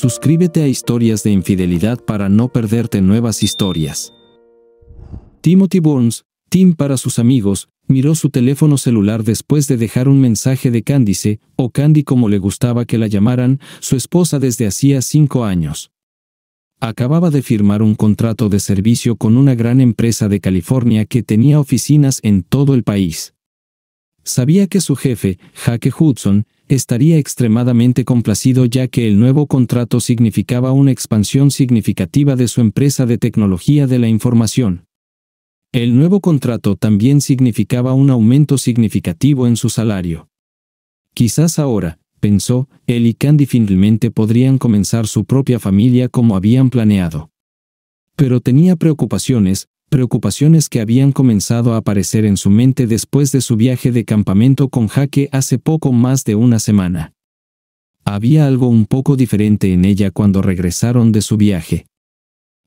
Suscríbete a Historias de Infidelidad para no perderte nuevas historias. Timothy Burns, Tim para sus amigos, miró su teléfono celular después de dejar un mensaje de Candice, o Candy como le gustaba que la llamaran, su esposa desde hacía cinco años. Acababa de firmar un contrato de servicio con una gran empresa de California que tenía oficinas en todo el país sabía que su jefe, Jake Hudson, estaría extremadamente complacido ya que el nuevo contrato significaba una expansión significativa de su empresa de tecnología de la información. El nuevo contrato también significaba un aumento significativo en su salario. Quizás ahora, pensó, él y Candy finalmente podrían comenzar su propia familia como habían planeado. Pero tenía preocupaciones, preocupaciones que habían comenzado a aparecer en su mente después de su viaje de campamento con Jaque hace poco más de una semana. Había algo un poco diferente en ella cuando regresaron de su viaje.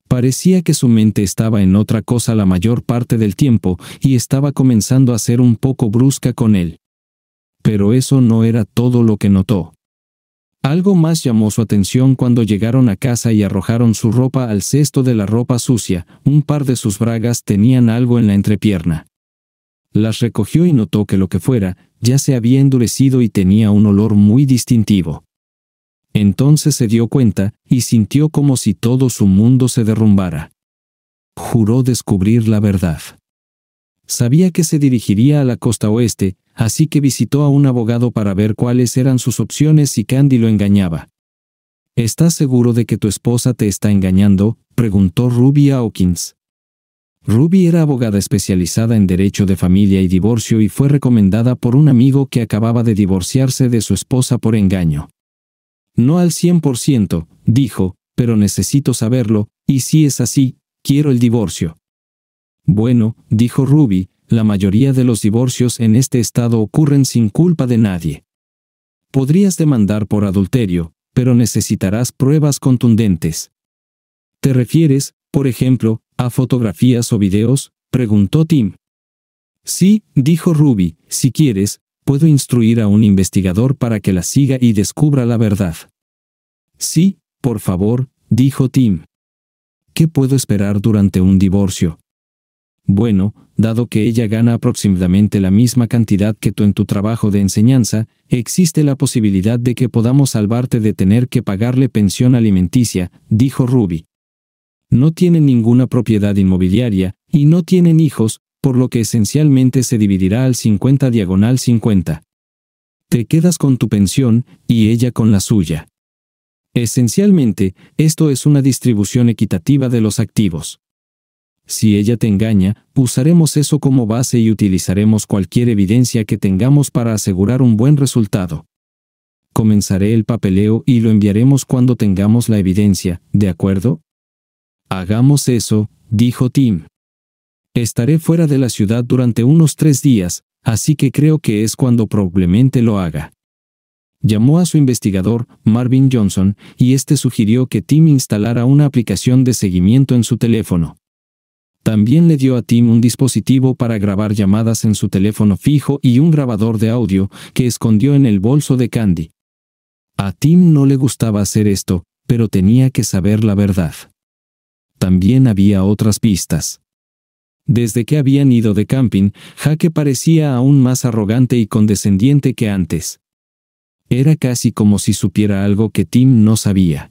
Parecía que su mente estaba en otra cosa la mayor parte del tiempo y estaba comenzando a ser un poco brusca con él. Pero eso no era todo lo que notó. Algo más llamó su atención cuando llegaron a casa y arrojaron su ropa al cesto de la ropa sucia, un par de sus bragas tenían algo en la entrepierna. Las recogió y notó que lo que fuera, ya se había endurecido y tenía un olor muy distintivo. Entonces se dio cuenta, y sintió como si todo su mundo se derrumbara. Juró descubrir la verdad. Sabía que se dirigiría a la costa oeste, así que visitó a un abogado para ver cuáles eran sus opciones si Candy lo engañaba. ¿Estás seguro de que tu esposa te está engañando? preguntó Ruby Hawkins. Ruby era abogada especializada en derecho de familia y divorcio y fue recomendada por un amigo que acababa de divorciarse de su esposa por engaño. No al 100%, dijo, pero necesito saberlo, y si es así, quiero el divorcio. Bueno, dijo Ruby, la mayoría de los divorcios en este estado ocurren sin culpa de nadie. Podrías demandar por adulterio, pero necesitarás pruebas contundentes. ¿Te refieres, por ejemplo, a fotografías o videos? preguntó Tim. Sí, dijo Ruby, si quieres, puedo instruir a un investigador para que la siga y descubra la verdad. Sí, por favor, dijo Tim. ¿Qué puedo esperar durante un divorcio? Bueno, dado que ella gana aproximadamente la misma cantidad que tú en tu trabajo de enseñanza, existe la posibilidad de que podamos salvarte de tener que pagarle pensión alimenticia, dijo Ruby. No tienen ninguna propiedad inmobiliaria, y no tienen hijos, por lo que esencialmente se dividirá al 50 diagonal 50. Te quedas con tu pensión, y ella con la suya. Esencialmente, esto es una distribución equitativa de los activos. Si ella te engaña, usaremos eso como base y utilizaremos cualquier evidencia que tengamos para asegurar un buen resultado. Comenzaré el papeleo y lo enviaremos cuando tengamos la evidencia, ¿de acuerdo? Hagamos eso, dijo Tim. Estaré fuera de la ciudad durante unos tres días, así que creo que es cuando probablemente lo haga. Llamó a su investigador, Marvin Johnson, y este sugirió que Tim instalara una aplicación de seguimiento en su teléfono. También le dio a Tim un dispositivo para grabar llamadas en su teléfono fijo y un grabador de audio que escondió en el bolso de Candy. A Tim no le gustaba hacer esto, pero tenía que saber la verdad. También había otras pistas. Desde que habían ido de camping, Jaque parecía aún más arrogante y condescendiente que antes. Era casi como si supiera algo que Tim no sabía.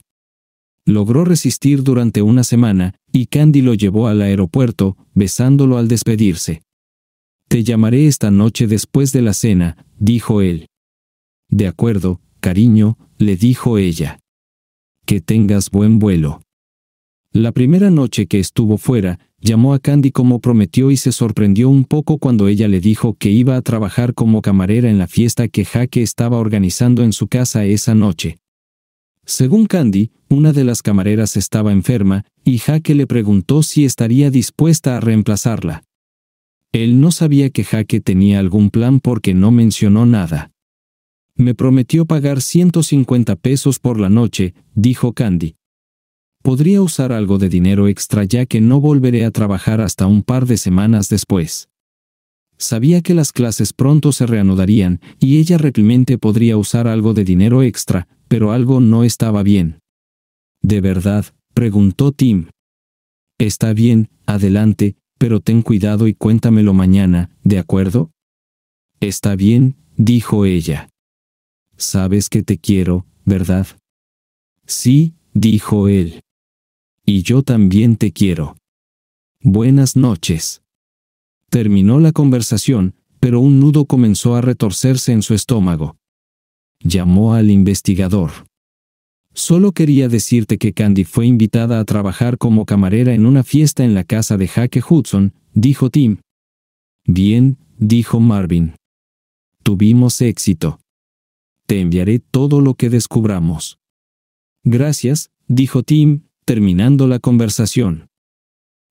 Logró resistir durante una semana, y Candy lo llevó al aeropuerto, besándolo al despedirse. Te llamaré esta noche después de la cena, dijo él. De acuerdo, cariño, le dijo ella. Que tengas buen vuelo. La primera noche que estuvo fuera, llamó a Candy como prometió y se sorprendió un poco cuando ella le dijo que iba a trabajar como camarera en la fiesta que Jaque estaba organizando en su casa esa noche. Según Candy, una de las camareras estaba enferma, y Jaque le preguntó si estaría dispuesta a reemplazarla. Él no sabía que Jaque tenía algún plan porque no mencionó nada. Me prometió pagar 150 pesos por la noche, dijo Candy. Podría usar algo de dinero extra ya que no volveré a trabajar hasta un par de semanas después. Sabía que las clases pronto se reanudarían, y ella realmente podría usar algo de dinero extra, pero algo no estaba bien. ¿De verdad? preguntó Tim. Está bien, adelante, pero ten cuidado y cuéntamelo mañana, ¿de acuerdo? Está bien, dijo ella. Sabes que te quiero, ¿verdad? Sí, dijo él. Y yo también te quiero. Buenas noches. Terminó la conversación, pero un nudo comenzó a retorcerse en su estómago. Llamó al investigador. Solo quería decirte que Candy fue invitada a trabajar como camarera en una fiesta en la casa de Jake Hudson, dijo Tim. Bien, dijo Marvin. Tuvimos éxito. Te enviaré todo lo que descubramos. Gracias, dijo Tim, terminando la conversación.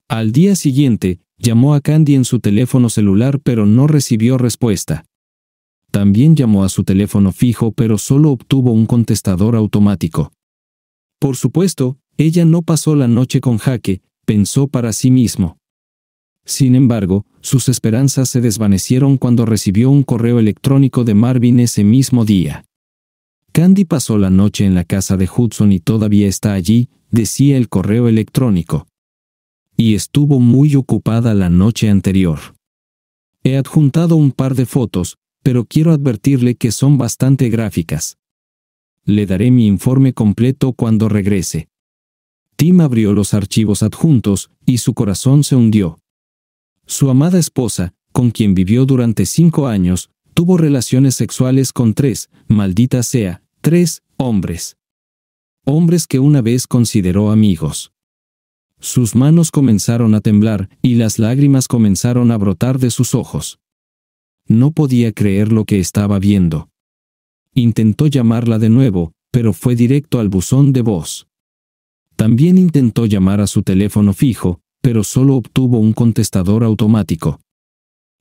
Al día siguiente, Llamó a Candy en su teléfono celular pero no recibió respuesta. También llamó a su teléfono fijo pero solo obtuvo un contestador automático. Por supuesto, ella no pasó la noche con Jaque, pensó para sí mismo. Sin embargo, sus esperanzas se desvanecieron cuando recibió un correo electrónico de Marvin ese mismo día. Candy pasó la noche en la casa de Hudson y todavía está allí, decía el correo electrónico y estuvo muy ocupada la noche anterior. He adjuntado un par de fotos, pero quiero advertirle que son bastante gráficas. Le daré mi informe completo cuando regrese. Tim abrió los archivos adjuntos, y su corazón se hundió. Su amada esposa, con quien vivió durante cinco años, tuvo relaciones sexuales con tres, maldita sea, tres hombres. Hombres que una vez consideró amigos. Sus manos comenzaron a temblar, y las lágrimas comenzaron a brotar de sus ojos. No podía creer lo que estaba viendo. Intentó llamarla de nuevo, pero fue directo al buzón de voz. También intentó llamar a su teléfono fijo, pero solo obtuvo un contestador automático.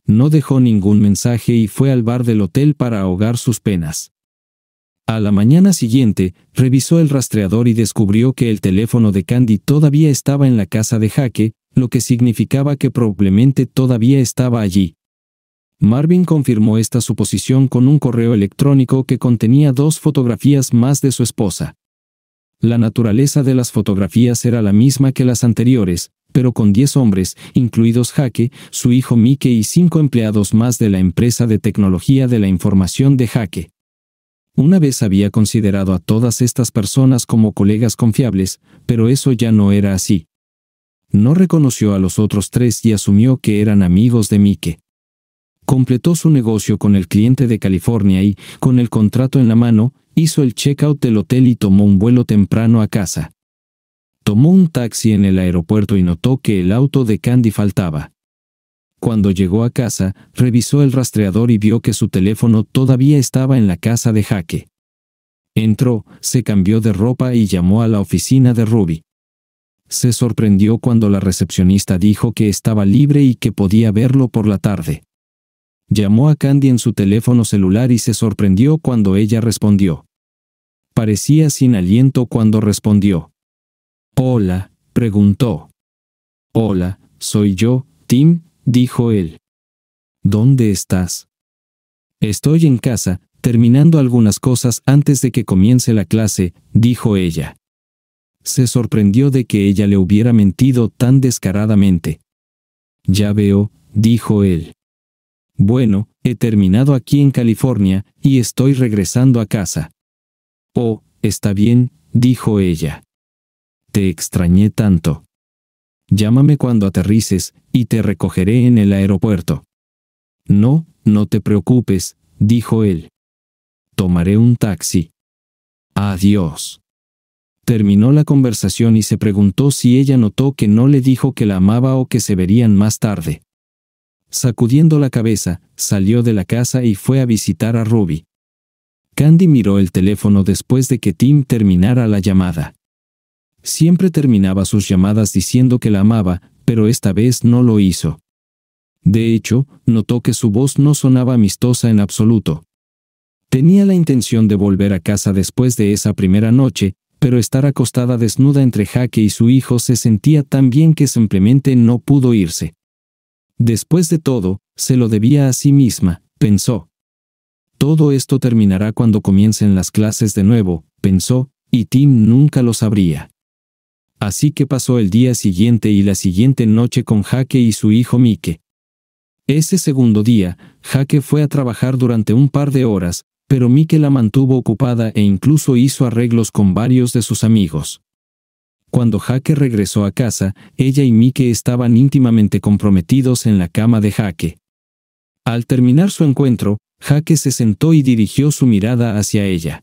No dejó ningún mensaje y fue al bar del hotel para ahogar sus penas. A la mañana siguiente, revisó el rastreador y descubrió que el teléfono de Candy todavía estaba en la casa de Jaque, lo que significaba que probablemente todavía estaba allí. Marvin confirmó esta suposición con un correo electrónico que contenía dos fotografías más de su esposa. La naturaleza de las fotografías era la misma que las anteriores, pero con diez hombres, incluidos Jaque, su hijo Mike y cinco empleados más de la empresa de tecnología de la información de Jaque. Una vez había considerado a todas estas personas como colegas confiables, pero eso ya no era así. No reconoció a los otros tres y asumió que eran amigos de Mike. Completó su negocio con el cliente de California y, con el contrato en la mano, hizo el checkout del hotel y tomó un vuelo temprano a casa. Tomó un taxi en el aeropuerto y notó que el auto de Candy faltaba. Cuando llegó a casa, revisó el rastreador y vio que su teléfono todavía estaba en la casa de Jaque. Entró, se cambió de ropa y llamó a la oficina de Ruby. Se sorprendió cuando la recepcionista dijo que estaba libre y que podía verlo por la tarde. Llamó a Candy en su teléfono celular y se sorprendió cuando ella respondió. Parecía sin aliento cuando respondió. Hola, preguntó. Hola, soy yo, Tim, dijo él. ¿Dónde estás? Estoy en casa, terminando algunas cosas antes de que comience la clase, dijo ella. Se sorprendió de que ella le hubiera mentido tan descaradamente. Ya veo, dijo él. Bueno, he terminado aquí en California, y estoy regresando a casa. Oh, está bien, dijo ella. Te extrañé tanto llámame cuando aterrices, y te recogeré en el aeropuerto. No, no te preocupes, dijo él. Tomaré un taxi. Adiós. Terminó la conversación y se preguntó si ella notó que no le dijo que la amaba o que se verían más tarde. Sacudiendo la cabeza, salió de la casa y fue a visitar a Ruby. Candy miró el teléfono después de que Tim terminara la llamada. Siempre terminaba sus llamadas diciendo que la amaba, pero esta vez no lo hizo. De hecho, notó que su voz no sonaba amistosa en absoluto. Tenía la intención de volver a casa después de esa primera noche, pero estar acostada desnuda entre Jaque y su hijo se sentía tan bien que simplemente no pudo irse. Después de todo, se lo debía a sí misma, pensó. Todo esto terminará cuando comiencen las clases de nuevo, pensó, y Tim nunca lo sabría. Así que pasó el día siguiente y la siguiente noche con Jaque y su hijo Mike. Ese segundo día, Jaque fue a trabajar durante un par de horas, pero Mike la mantuvo ocupada e incluso hizo arreglos con varios de sus amigos. Cuando Jaque regresó a casa, ella y Mike estaban íntimamente comprometidos en la cama de Jaque. Al terminar su encuentro, Jaque se sentó y dirigió su mirada hacia ella.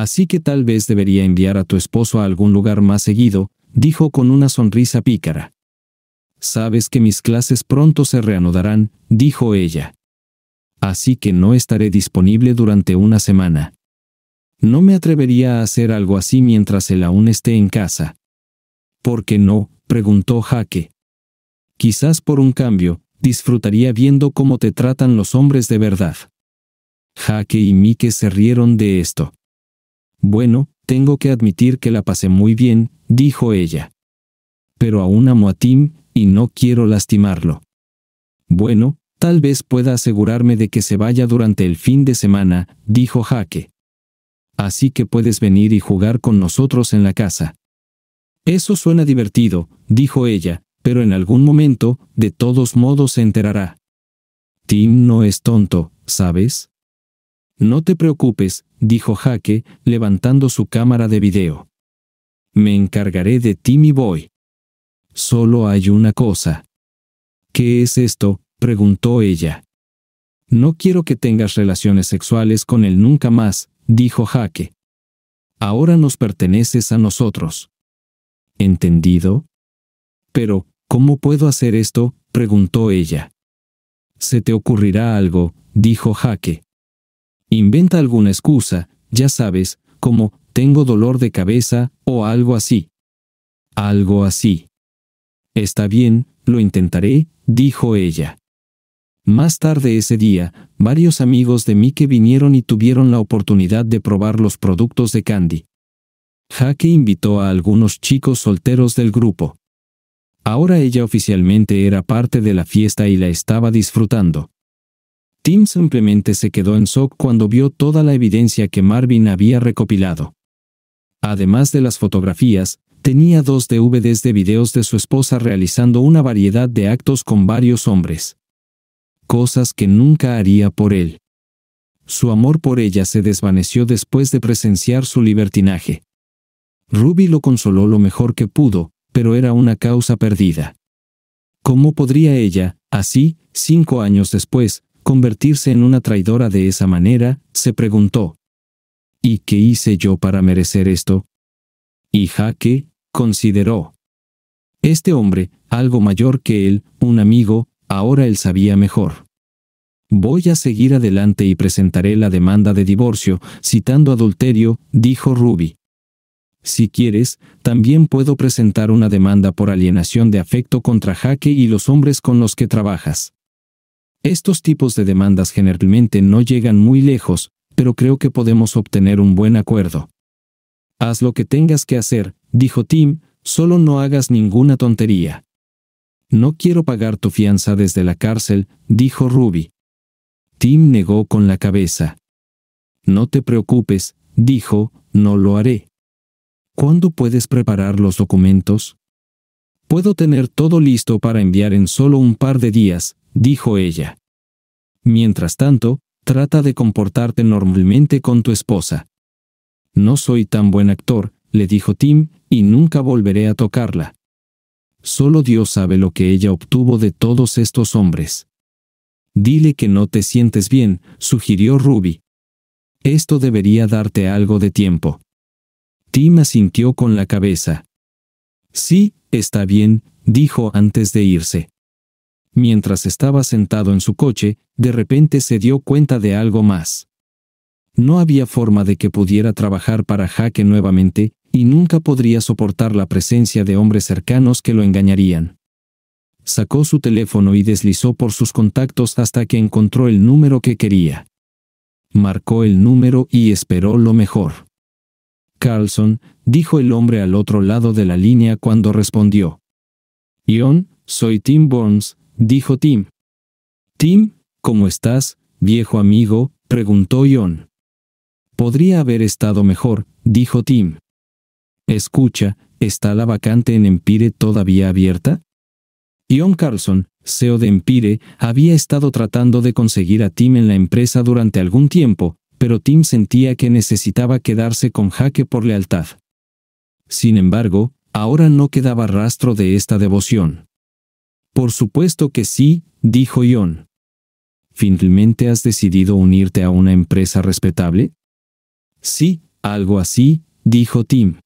Así que tal vez debería enviar a tu esposo a algún lugar más seguido, dijo con una sonrisa pícara. Sabes que mis clases pronto se reanudarán, dijo ella. Así que no estaré disponible durante una semana. No me atrevería a hacer algo así mientras él aún esté en casa. ¿Por qué no? preguntó Jaque. Quizás por un cambio, disfrutaría viendo cómo te tratan los hombres de verdad. Jaque y Mike se rieron de esto. Bueno, tengo que admitir que la pasé muy bien, dijo ella. Pero aún amo a Tim, y no quiero lastimarlo. Bueno, tal vez pueda asegurarme de que se vaya durante el fin de semana, dijo Jaque. Así que puedes venir y jugar con nosotros en la casa. Eso suena divertido, dijo ella, pero en algún momento, de todos modos se enterará. Tim no es tonto, ¿sabes? No te preocupes, dijo Jaque, levantando su cámara de video. Me encargaré de ti, mi Boy. Solo hay una cosa. ¿Qué es esto? preguntó ella. No quiero que tengas relaciones sexuales con él nunca más, dijo Jaque. Ahora nos perteneces a nosotros. ¿Entendido? Pero, ¿cómo puedo hacer esto? preguntó ella. Se te ocurrirá algo, dijo Jaque. Inventa alguna excusa, ya sabes, como tengo dolor de cabeza o algo así. Algo así. Está bien, lo intentaré, dijo ella. Más tarde ese día, varios amigos de Mike vinieron y tuvieron la oportunidad de probar los productos de Candy. Jaque invitó a algunos chicos solteros del grupo. Ahora ella oficialmente era parte de la fiesta y la estaba disfrutando. Tim simplemente se quedó en shock cuando vio toda la evidencia que Marvin había recopilado. Además de las fotografías, tenía dos DVDs de videos de su esposa realizando una variedad de actos con varios hombres. Cosas que nunca haría por él. Su amor por ella se desvaneció después de presenciar su libertinaje. Ruby lo consoló lo mejor que pudo, pero era una causa perdida. ¿Cómo podría ella, así, cinco años después, convertirse en una traidora de esa manera, se preguntó. ¿Y qué hice yo para merecer esto? Y Jaque, consideró. Este hombre, algo mayor que él, un amigo, ahora él sabía mejor. Voy a seguir adelante y presentaré la demanda de divorcio, citando adulterio, dijo Ruby. Si quieres, también puedo presentar una demanda por alienación de afecto contra Jaque y los hombres con los que trabajas. Estos tipos de demandas generalmente no llegan muy lejos, pero creo que podemos obtener un buen acuerdo. Haz lo que tengas que hacer, dijo Tim, solo no hagas ninguna tontería. No quiero pagar tu fianza desde la cárcel, dijo Ruby. Tim negó con la cabeza. No te preocupes, dijo, no lo haré. ¿Cuándo puedes preparar los documentos? Puedo tener todo listo para enviar en solo un par de días, dijo ella. Mientras tanto, trata de comportarte normalmente con tu esposa. No soy tan buen actor, le dijo Tim, y nunca volveré a tocarla. Solo Dios sabe lo que ella obtuvo de todos estos hombres. Dile que no te sientes bien, sugirió Ruby. Esto debería darte algo de tiempo. Tim asintió con la cabeza. Sí, está bien, dijo antes de irse. Mientras estaba sentado en su coche, de repente se dio cuenta de algo más. No había forma de que pudiera trabajar para Jaque nuevamente, y nunca podría soportar la presencia de hombres cercanos que lo engañarían. Sacó su teléfono y deslizó por sus contactos hasta que encontró el número que quería. Marcó el número y esperó lo mejor. Carlson, dijo el hombre al otro lado de la línea cuando respondió. Ion, soy Tim Burns, dijo Tim. Tim, ¿cómo estás, viejo amigo? preguntó Ion. Podría haber estado mejor, dijo Tim. Escucha, ¿está la vacante en Empire todavía abierta? Ion Carlson, CEO de Empire, había estado tratando de conseguir a Tim en la empresa durante algún tiempo, pero Tim sentía que necesitaba quedarse con Jaque por lealtad. Sin embargo, ahora no quedaba rastro de esta devoción. Por supuesto que sí, dijo Ion. ¿Finalmente has decidido unirte a una empresa respetable? Sí, algo así, dijo Tim.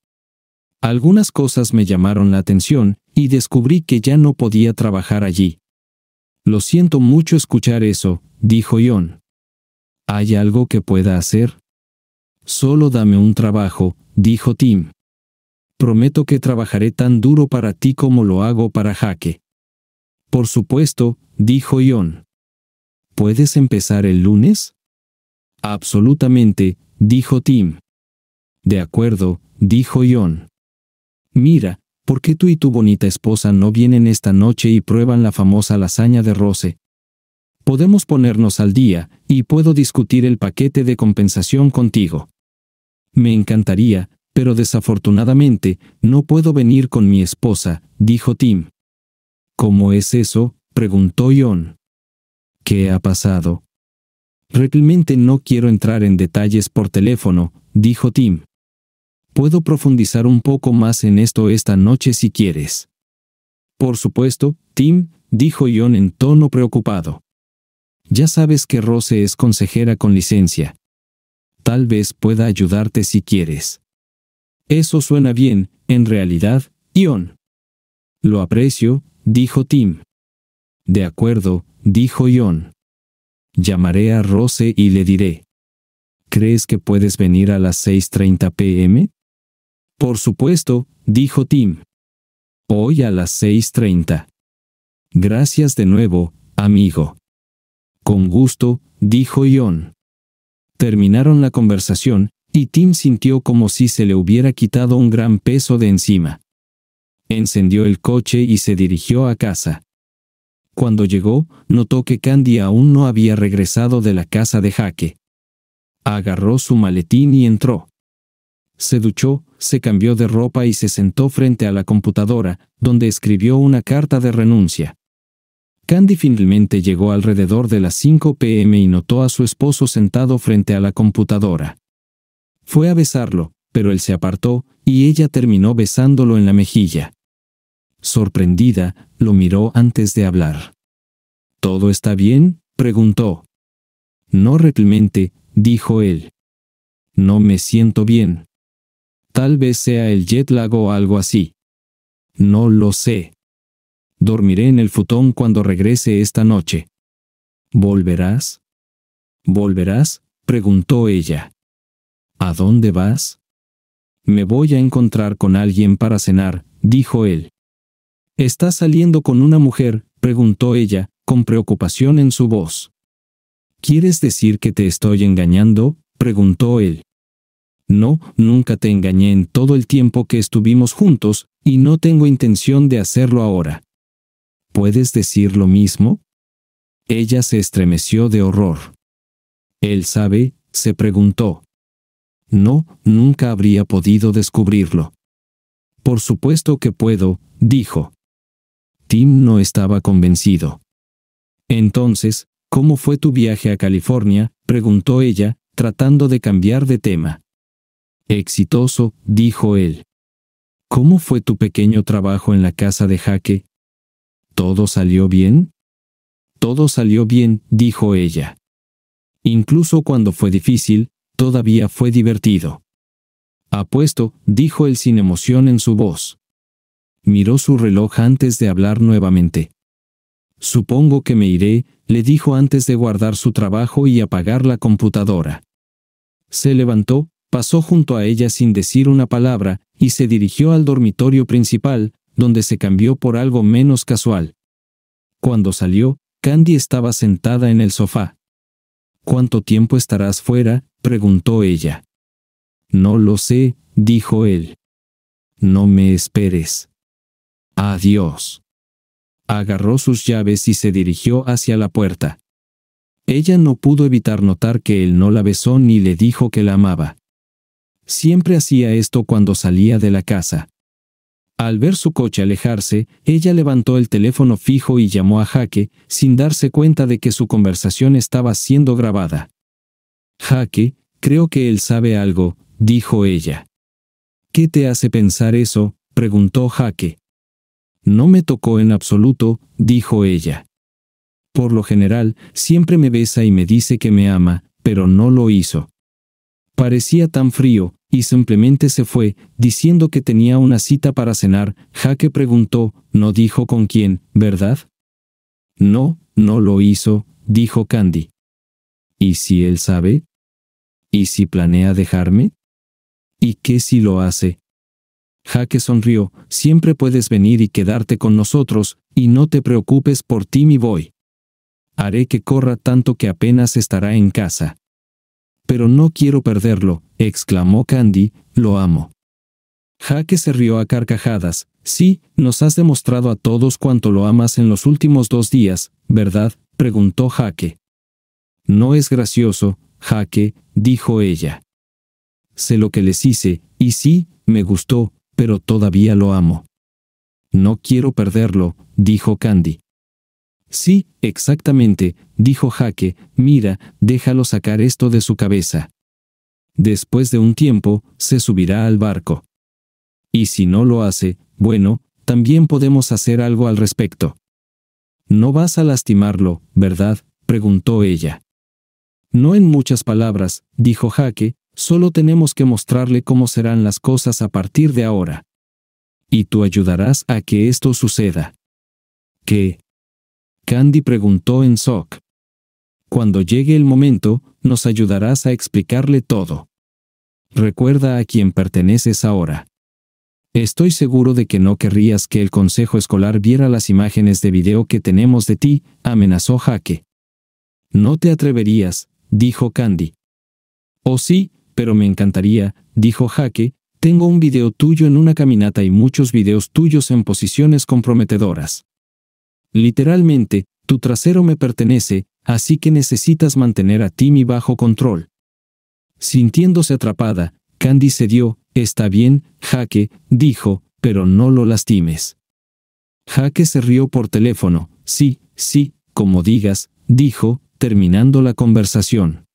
Algunas cosas me llamaron la atención y descubrí que ya no podía trabajar allí. Lo siento mucho escuchar eso, dijo Ion. ¿Hay algo que pueda hacer? Solo dame un trabajo, dijo Tim prometo que trabajaré tan duro para ti como lo hago para Jaque. Por supuesto, dijo Ion. ¿Puedes empezar el lunes? Absolutamente, dijo Tim. De acuerdo, dijo Ion. Mira, ¿por qué tú y tu bonita esposa no vienen esta noche y prueban la famosa lasaña de roce? Podemos ponernos al día, y puedo discutir el paquete de compensación contigo. Me encantaría, pero desafortunadamente, no puedo venir con mi esposa, dijo Tim. ¿Cómo es eso? preguntó Ion. ¿Qué ha pasado? Realmente no quiero entrar en detalles por teléfono, dijo Tim. Puedo profundizar un poco más en esto esta noche si quieres. Por supuesto, Tim, dijo Ion en tono preocupado. Ya sabes que Rose es consejera con licencia. Tal vez pueda ayudarte si quieres. Eso suena bien, en realidad, Ion. Lo aprecio, dijo Tim. De acuerdo, dijo Ion. Llamaré a Rose y le diré. ¿Crees que puedes venir a las 6.30 pm? Por supuesto, dijo Tim. Hoy a las 6.30. Gracias de nuevo, amigo. Con gusto, dijo Ion. Terminaron la conversación, y Tim sintió como si se le hubiera quitado un gran peso de encima. Encendió el coche y se dirigió a casa. Cuando llegó, notó que Candy aún no había regresado de la casa de Jaque. Agarró su maletín y entró. Se duchó, se cambió de ropa y se sentó frente a la computadora, donde escribió una carta de renuncia. Candy finalmente llegó alrededor de las 5 pm y notó a su esposo sentado frente a la computadora. Fue a besarlo, pero él se apartó, y ella terminó besándolo en la mejilla. Sorprendida, lo miró antes de hablar. ¿Todo está bien? preguntó. No realmente, dijo él. No me siento bien. Tal vez sea el jet lag o algo así. No lo sé. Dormiré en el futón cuando regrese esta noche. ¿Volverás? ¿Volverás? preguntó ella. ¿A dónde vas? Me voy a encontrar con alguien para cenar, dijo él. ¿Estás saliendo con una mujer? preguntó ella, con preocupación en su voz. ¿Quieres decir que te estoy engañando? preguntó él. No, nunca te engañé en todo el tiempo que estuvimos juntos, y no tengo intención de hacerlo ahora. ¿Puedes decir lo mismo? Ella se estremeció de horror. Él sabe, se preguntó. No, nunca habría podido descubrirlo. Por supuesto que puedo, dijo. Tim no estaba convencido. Entonces, ¿cómo fue tu viaje a California? preguntó ella, tratando de cambiar de tema. Exitoso, dijo él. ¿Cómo fue tu pequeño trabajo en la casa de Jaque? ¿Todo salió bien? Todo salió bien, dijo ella. Incluso cuando fue difícil, Todavía fue divertido. Apuesto, dijo él sin emoción en su voz. Miró su reloj antes de hablar nuevamente. Supongo que me iré, le dijo antes de guardar su trabajo y apagar la computadora. Se levantó, pasó junto a ella sin decir una palabra, y se dirigió al dormitorio principal, donde se cambió por algo menos casual. Cuando salió, Candy estaba sentada en el sofá. ¿Cuánto tiempo estarás fuera? preguntó ella. No lo sé, dijo él. No me esperes. Adiós. Agarró sus llaves y se dirigió hacia la puerta. Ella no pudo evitar notar que él no la besó ni le dijo que la amaba. Siempre hacía esto cuando salía de la casa. Al ver su coche alejarse, ella levantó el teléfono fijo y llamó a Jaque, sin darse cuenta de que su conversación estaba siendo grabada. Jaque, creo que él sabe algo, dijo ella. ¿Qué te hace pensar eso? preguntó Jaque. No me tocó en absoluto, dijo ella. Por lo general, siempre me besa y me dice que me ama, pero no lo hizo. Parecía tan frío, y simplemente se fue, diciendo que tenía una cita para cenar. Jaque preguntó, no dijo con quién, ¿verdad? No, no lo hizo, dijo Candy. ¿Y si él sabe? ¿Y si planea dejarme? ¿Y qué si lo hace? Jaque sonrió, siempre puedes venir y quedarte con nosotros, y no te preocupes por ti mi Boy. Haré que corra tanto que apenas estará en casa pero no quiero perderlo, exclamó Candy, lo amo. Jaque se rió a carcajadas, sí, nos has demostrado a todos cuánto lo amas en los últimos dos días, ¿verdad? preguntó Jaque. No es gracioso, Jaque, dijo ella. Sé lo que les hice, y sí, me gustó, pero todavía lo amo. No quiero perderlo, dijo Candy. Sí, exactamente, dijo Jaque, mira, déjalo sacar esto de su cabeza. Después de un tiempo, se subirá al barco. Y si no lo hace, bueno, también podemos hacer algo al respecto. No vas a lastimarlo, ¿verdad? preguntó ella. No en muchas palabras, dijo Jaque, solo tenemos que mostrarle cómo serán las cosas a partir de ahora. Y tú ayudarás a que esto suceda. ¿Qué? Candy preguntó en Sock. Cuando llegue el momento, nos ayudarás a explicarle todo. Recuerda a quién perteneces ahora. Estoy seguro de que no querrías que el consejo escolar viera las imágenes de video que tenemos de ti, amenazó Jaque. No te atreverías, dijo Candy. Oh sí, pero me encantaría, dijo Jaque, tengo un video tuyo en una caminata y muchos videos tuyos en posiciones comprometedoras. Literalmente, tu trasero me pertenece, así que necesitas mantener a Timmy bajo control. Sintiéndose atrapada, Candy cedió, está bien, Jaque, dijo, pero no lo lastimes. Jaque se rió por teléfono, sí, sí, como digas, dijo, terminando la conversación.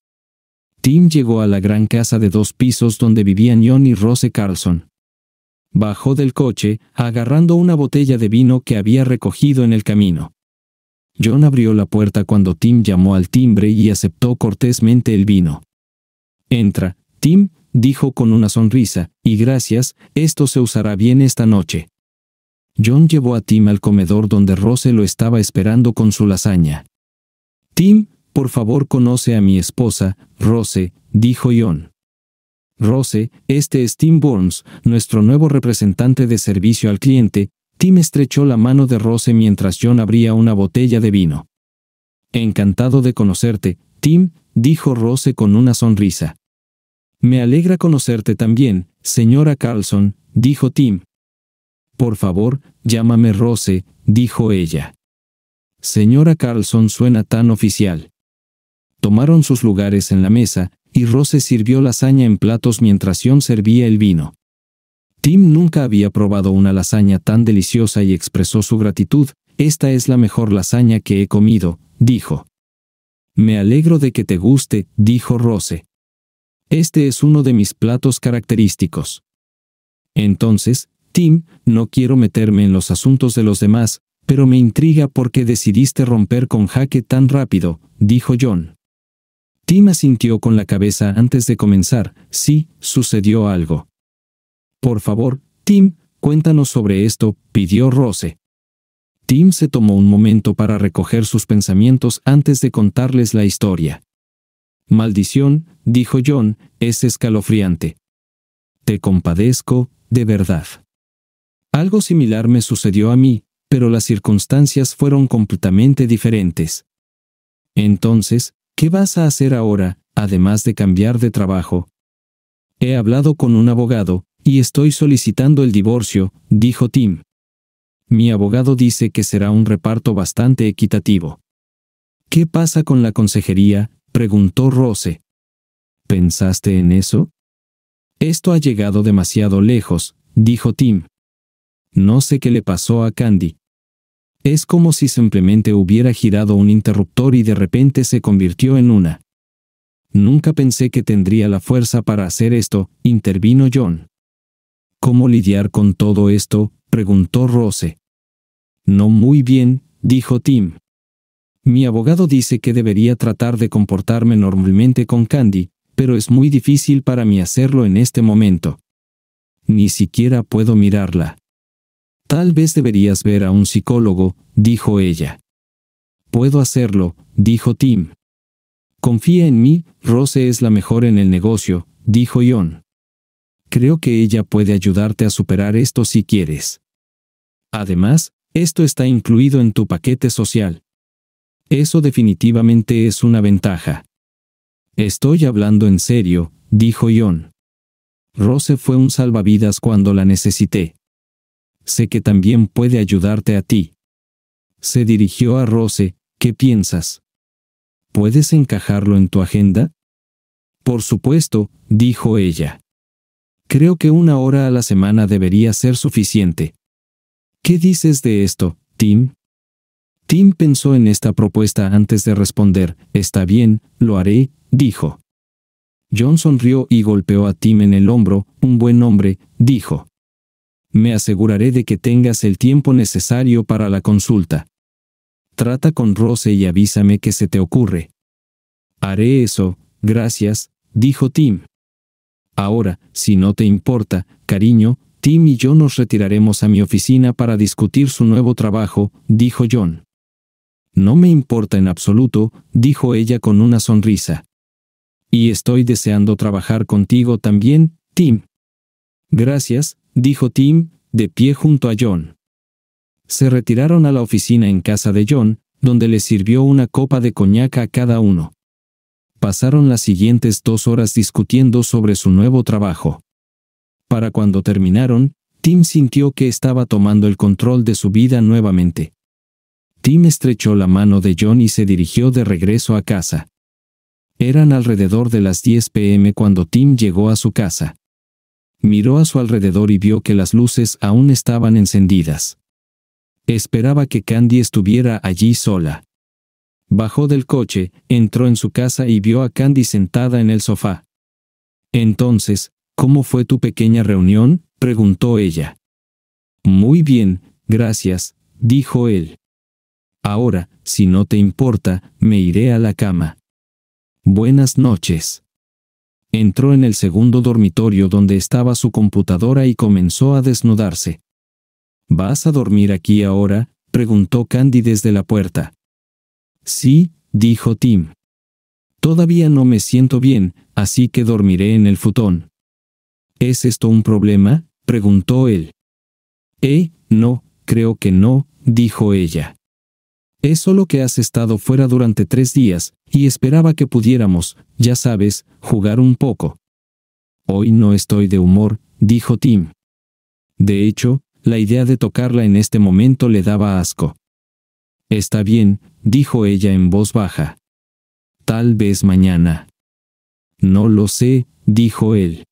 Tim llegó a la gran casa de dos pisos donde vivían John y Rose Carlson. Bajó del coche, agarrando una botella de vino que había recogido en el camino. John abrió la puerta cuando Tim llamó al timbre y aceptó cortésmente el vino. Entra, Tim, dijo con una sonrisa, y gracias, esto se usará bien esta noche. John llevó a Tim al comedor donde Rose lo estaba esperando con su lasaña. Tim, por favor conoce a mi esposa, Rose, dijo John. Rose, este es Tim Burns, nuestro nuevo representante de servicio al cliente, Tim estrechó la mano de Rose mientras John abría una botella de vino. Encantado de conocerte, Tim, dijo Rose con una sonrisa. Me alegra conocerte también, señora Carlson, dijo Tim. Por favor, llámame Rose, dijo ella. Señora Carlson suena tan oficial. Tomaron sus lugares en la mesa, y Rose sirvió lasaña en platos mientras John servía el vino. Tim nunca había probado una lasaña tan deliciosa y expresó su gratitud, esta es la mejor lasaña que he comido, dijo. Me alegro de que te guste, dijo Rose. Este es uno de mis platos característicos. Entonces, Tim, no quiero meterme en los asuntos de los demás, pero me intriga por qué decidiste romper con Jaque tan rápido, dijo John. Tim asintió con la cabeza antes de comenzar. Sí, sucedió algo. Por favor, Tim, cuéntanos sobre esto, pidió Rose. Tim se tomó un momento para recoger sus pensamientos antes de contarles la historia. Maldición, dijo John, es escalofriante. Te compadezco, de verdad. Algo similar me sucedió a mí, pero las circunstancias fueron completamente diferentes. Entonces, ¿Qué vas a hacer ahora, además de cambiar de trabajo? He hablado con un abogado, y estoy solicitando el divorcio, dijo Tim. Mi abogado dice que será un reparto bastante equitativo. ¿Qué pasa con la consejería? preguntó Rose. ¿Pensaste en eso? Esto ha llegado demasiado lejos, dijo Tim. No sé qué le pasó a Candy, es como si simplemente hubiera girado un interruptor y de repente se convirtió en una. Nunca pensé que tendría la fuerza para hacer esto, intervino John. ¿Cómo lidiar con todo esto? preguntó Rose. No muy bien, dijo Tim. Mi abogado dice que debería tratar de comportarme normalmente con Candy, pero es muy difícil para mí hacerlo en este momento. Ni siquiera puedo mirarla. Tal vez deberías ver a un psicólogo, dijo ella. Puedo hacerlo, dijo Tim. Confía en mí, Rose es la mejor en el negocio, dijo John. Creo que ella puede ayudarte a superar esto si quieres. Además, esto está incluido en tu paquete social. Eso definitivamente es una ventaja. Estoy hablando en serio, dijo John. Rose fue un salvavidas cuando la necesité sé que también puede ayudarte a ti. Se dirigió a Rose, ¿qué piensas? ¿Puedes encajarlo en tu agenda? Por supuesto, dijo ella. Creo que una hora a la semana debería ser suficiente. ¿Qué dices de esto, Tim? Tim pensó en esta propuesta antes de responder, Está bien, lo haré, dijo. John sonrió y golpeó a Tim en el hombro, un buen hombre, dijo me aseguraré de que tengas el tiempo necesario para la consulta. Trata con Rose y avísame que se te ocurre. Haré eso, gracias, dijo Tim. Ahora, si no te importa, cariño, Tim y yo nos retiraremos a mi oficina para discutir su nuevo trabajo, dijo John. No me importa en absoluto, dijo ella con una sonrisa. Y estoy deseando trabajar contigo también, Tim. Gracias, dijo Tim, de pie junto a John. Se retiraron a la oficina en casa de John, donde les sirvió una copa de coñaca a cada uno. Pasaron las siguientes dos horas discutiendo sobre su nuevo trabajo. Para cuando terminaron, Tim sintió que estaba tomando el control de su vida nuevamente. Tim estrechó la mano de John y se dirigió de regreso a casa. Eran alrededor de las 10 pm cuando Tim llegó a su casa. Miró a su alrededor y vio que las luces aún estaban encendidas. Esperaba que Candy estuviera allí sola. Bajó del coche, entró en su casa y vio a Candy sentada en el sofá. Entonces, ¿cómo fue tu pequeña reunión? preguntó ella. Muy bien, gracias, dijo él. Ahora, si no te importa, me iré a la cama. Buenas noches. Entró en el segundo dormitorio donde estaba su computadora y comenzó a desnudarse. ¿Vas a dormir aquí ahora? preguntó Candy desde la puerta. Sí, dijo Tim. Todavía no me siento bien, así que dormiré en el futón. ¿Es esto un problema? preguntó él. Eh, no, creo que no, dijo ella. Es solo que has estado fuera durante tres días, y esperaba que pudiéramos, ya sabes, jugar un poco. Hoy no estoy de humor, dijo Tim. De hecho, la idea de tocarla en este momento le daba asco. Está bien, dijo ella en voz baja. Tal vez mañana. No lo sé, dijo él.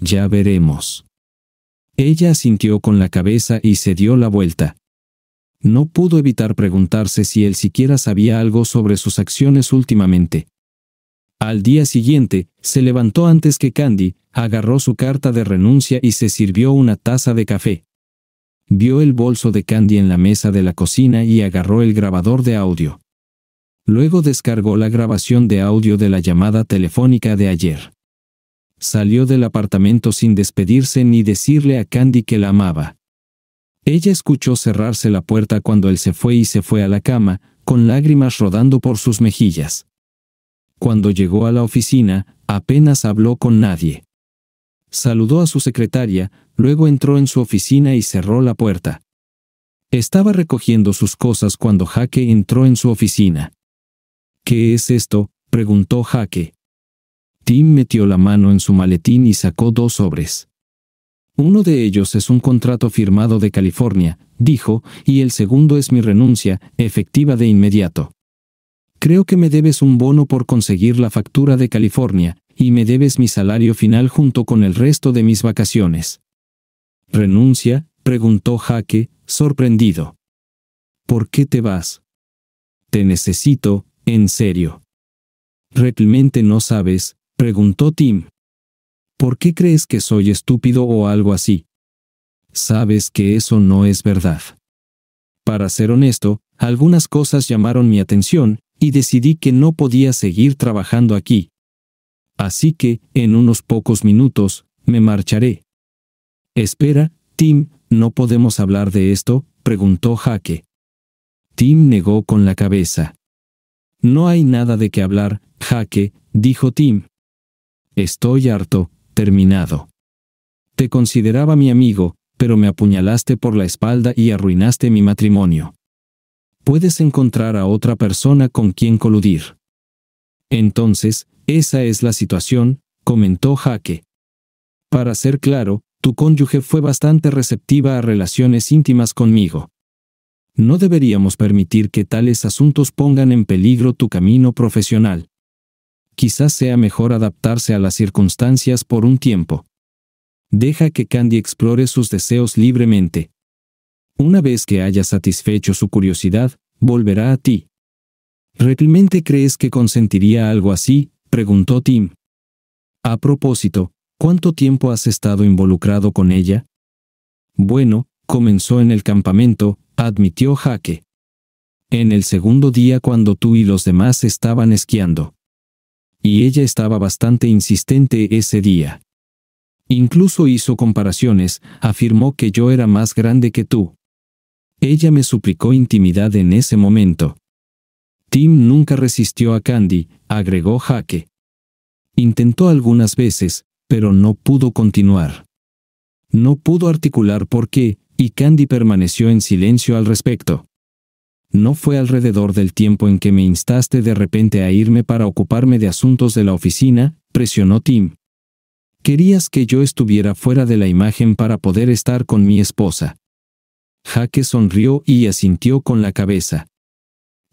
Ya veremos. Ella asintió con la cabeza y se dio la vuelta. No pudo evitar preguntarse si él siquiera sabía algo sobre sus acciones últimamente. Al día siguiente, se levantó antes que Candy, agarró su carta de renuncia y se sirvió una taza de café. Vio el bolso de Candy en la mesa de la cocina y agarró el grabador de audio. Luego descargó la grabación de audio de la llamada telefónica de ayer. Salió del apartamento sin despedirse ni decirle a Candy que la amaba. Ella escuchó cerrarse la puerta cuando él se fue y se fue a la cama, con lágrimas rodando por sus mejillas. Cuando llegó a la oficina, apenas habló con nadie. Saludó a su secretaria, luego entró en su oficina y cerró la puerta. Estaba recogiendo sus cosas cuando Jaque entró en su oficina. ¿Qué es esto? preguntó Jaque. Tim metió la mano en su maletín y sacó dos sobres. Uno de ellos es un contrato firmado de California, dijo, y el segundo es mi renuncia, efectiva de inmediato. Creo que me debes un bono por conseguir la factura de California, y me debes mi salario final junto con el resto de mis vacaciones. ¿Renuncia? preguntó Jaque, sorprendido. ¿Por qué te vas? Te necesito, en serio. ¿Realmente no sabes? preguntó Tim. ¿Por qué crees que soy estúpido o algo así? Sabes que eso no es verdad. Para ser honesto, algunas cosas llamaron mi atención, y decidí que no podía seguir trabajando aquí. Así que, en unos pocos minutos, me marcharé. Espera, Tim, ¿no podemos hablar de esto? preguntó Jaque. Tim negó con la cabeza. No hay nada de qué hablar, Jaque, dijo Tim. Estoy harto, terminado. Te consideraba mi amigo, pero me apuñalaste por la espalda y arruinaste mi matrimonio. Puedes encontrar a otra persona con quien coludir. Entonces, esa es la situación, comentó Jaque. Para ser claro, tu cónyuge fue bastante receptiva a relaciones íntimas conmigo. No deberíamos permitir que tales asuntos pongan en peligro tu camino profesional quizás sea mejor adaptarse a las circunstancias por un tiempo. Deja que Candy explore sus deseos libremente. Una vez que haya satisfecho su curiosidad, volverá a ti. ¿Realmente crees que consentiría algo así? preguntó Tim. A propósito, ¿cuánto tiempo has estado involucrado con ella? Bueno, comenzó en el campamento, admitió Jaque. En el segundo día cuando tú y los demás estaban esquiando y ella estaba bastante insistente ese día. Incluso hizo comparaciones, afirmó que yo era más grande que tú. Ella me suplicó intimidad en ese momento. Tim nunca resistió a Candy, agregó Jaque. Intentó algunas veces, pero no pudo continuar. No pudo articular por qué, y Candy permaneció en silencio al respecto no fue alrededor del tiempo en que me instaste de repente a irme para ocuparme de asuntos de la oficina, presionó Tim. Querías que yo estuviera fuera de la imagen para poder estar con mi esposa. Jaque sonrió y asintió con la cabeza.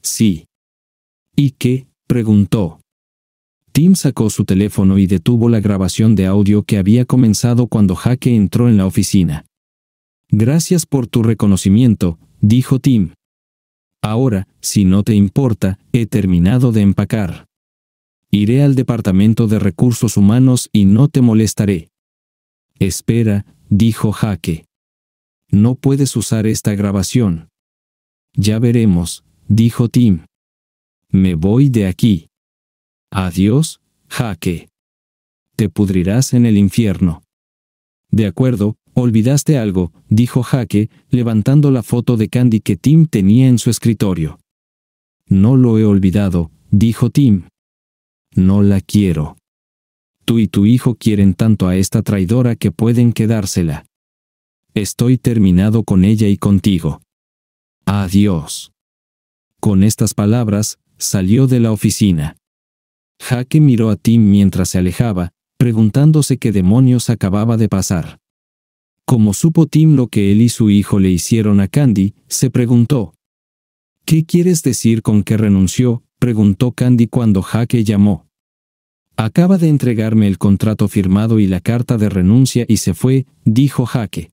Sí. ¿Y qué? preguntó. Tim sacó su teléfono y detuvo la grabación de audio que había comenzado cuando Jaque entró en la oficina. Gracias por tu reconocimiento, dijo Tim. Ahora, si no te importa, he terminado de empacar. Iré al Departamento de Recursos Humanos y no te molestaré. Espera, dijo Jaque. No puedes usar esta grabación. Ya veremos, dijo Tim. Me voy de aquí. Adiós, Jaque. Te pudrirás en el infierno. De acuerdo, Olvidaste algo, dijo Jaque, levantando la foto de Candy que Tim tenía en su escritorio. No lo he olvidado, dijo Tim. No la quiero. Tú y tu hijo quieren tanto a esta traidora que pueden quedársela. Estoy terminado con ella y contigo. Adiós. Con estas palabras, salió de la oficina. Jaque miró a Tim mientras se alejaba, preguntándose qué demonios acababa de pasar. Como supo Tim lo que él y su hijo le hicieron a Candy, se preguntó. ¿Qué quieres decir con que renunció? preguntó Candy cuando Jaque llamó. Acaba de entregarme el contrato firmado y la carta de renuncia y se fue, dijo Jaque.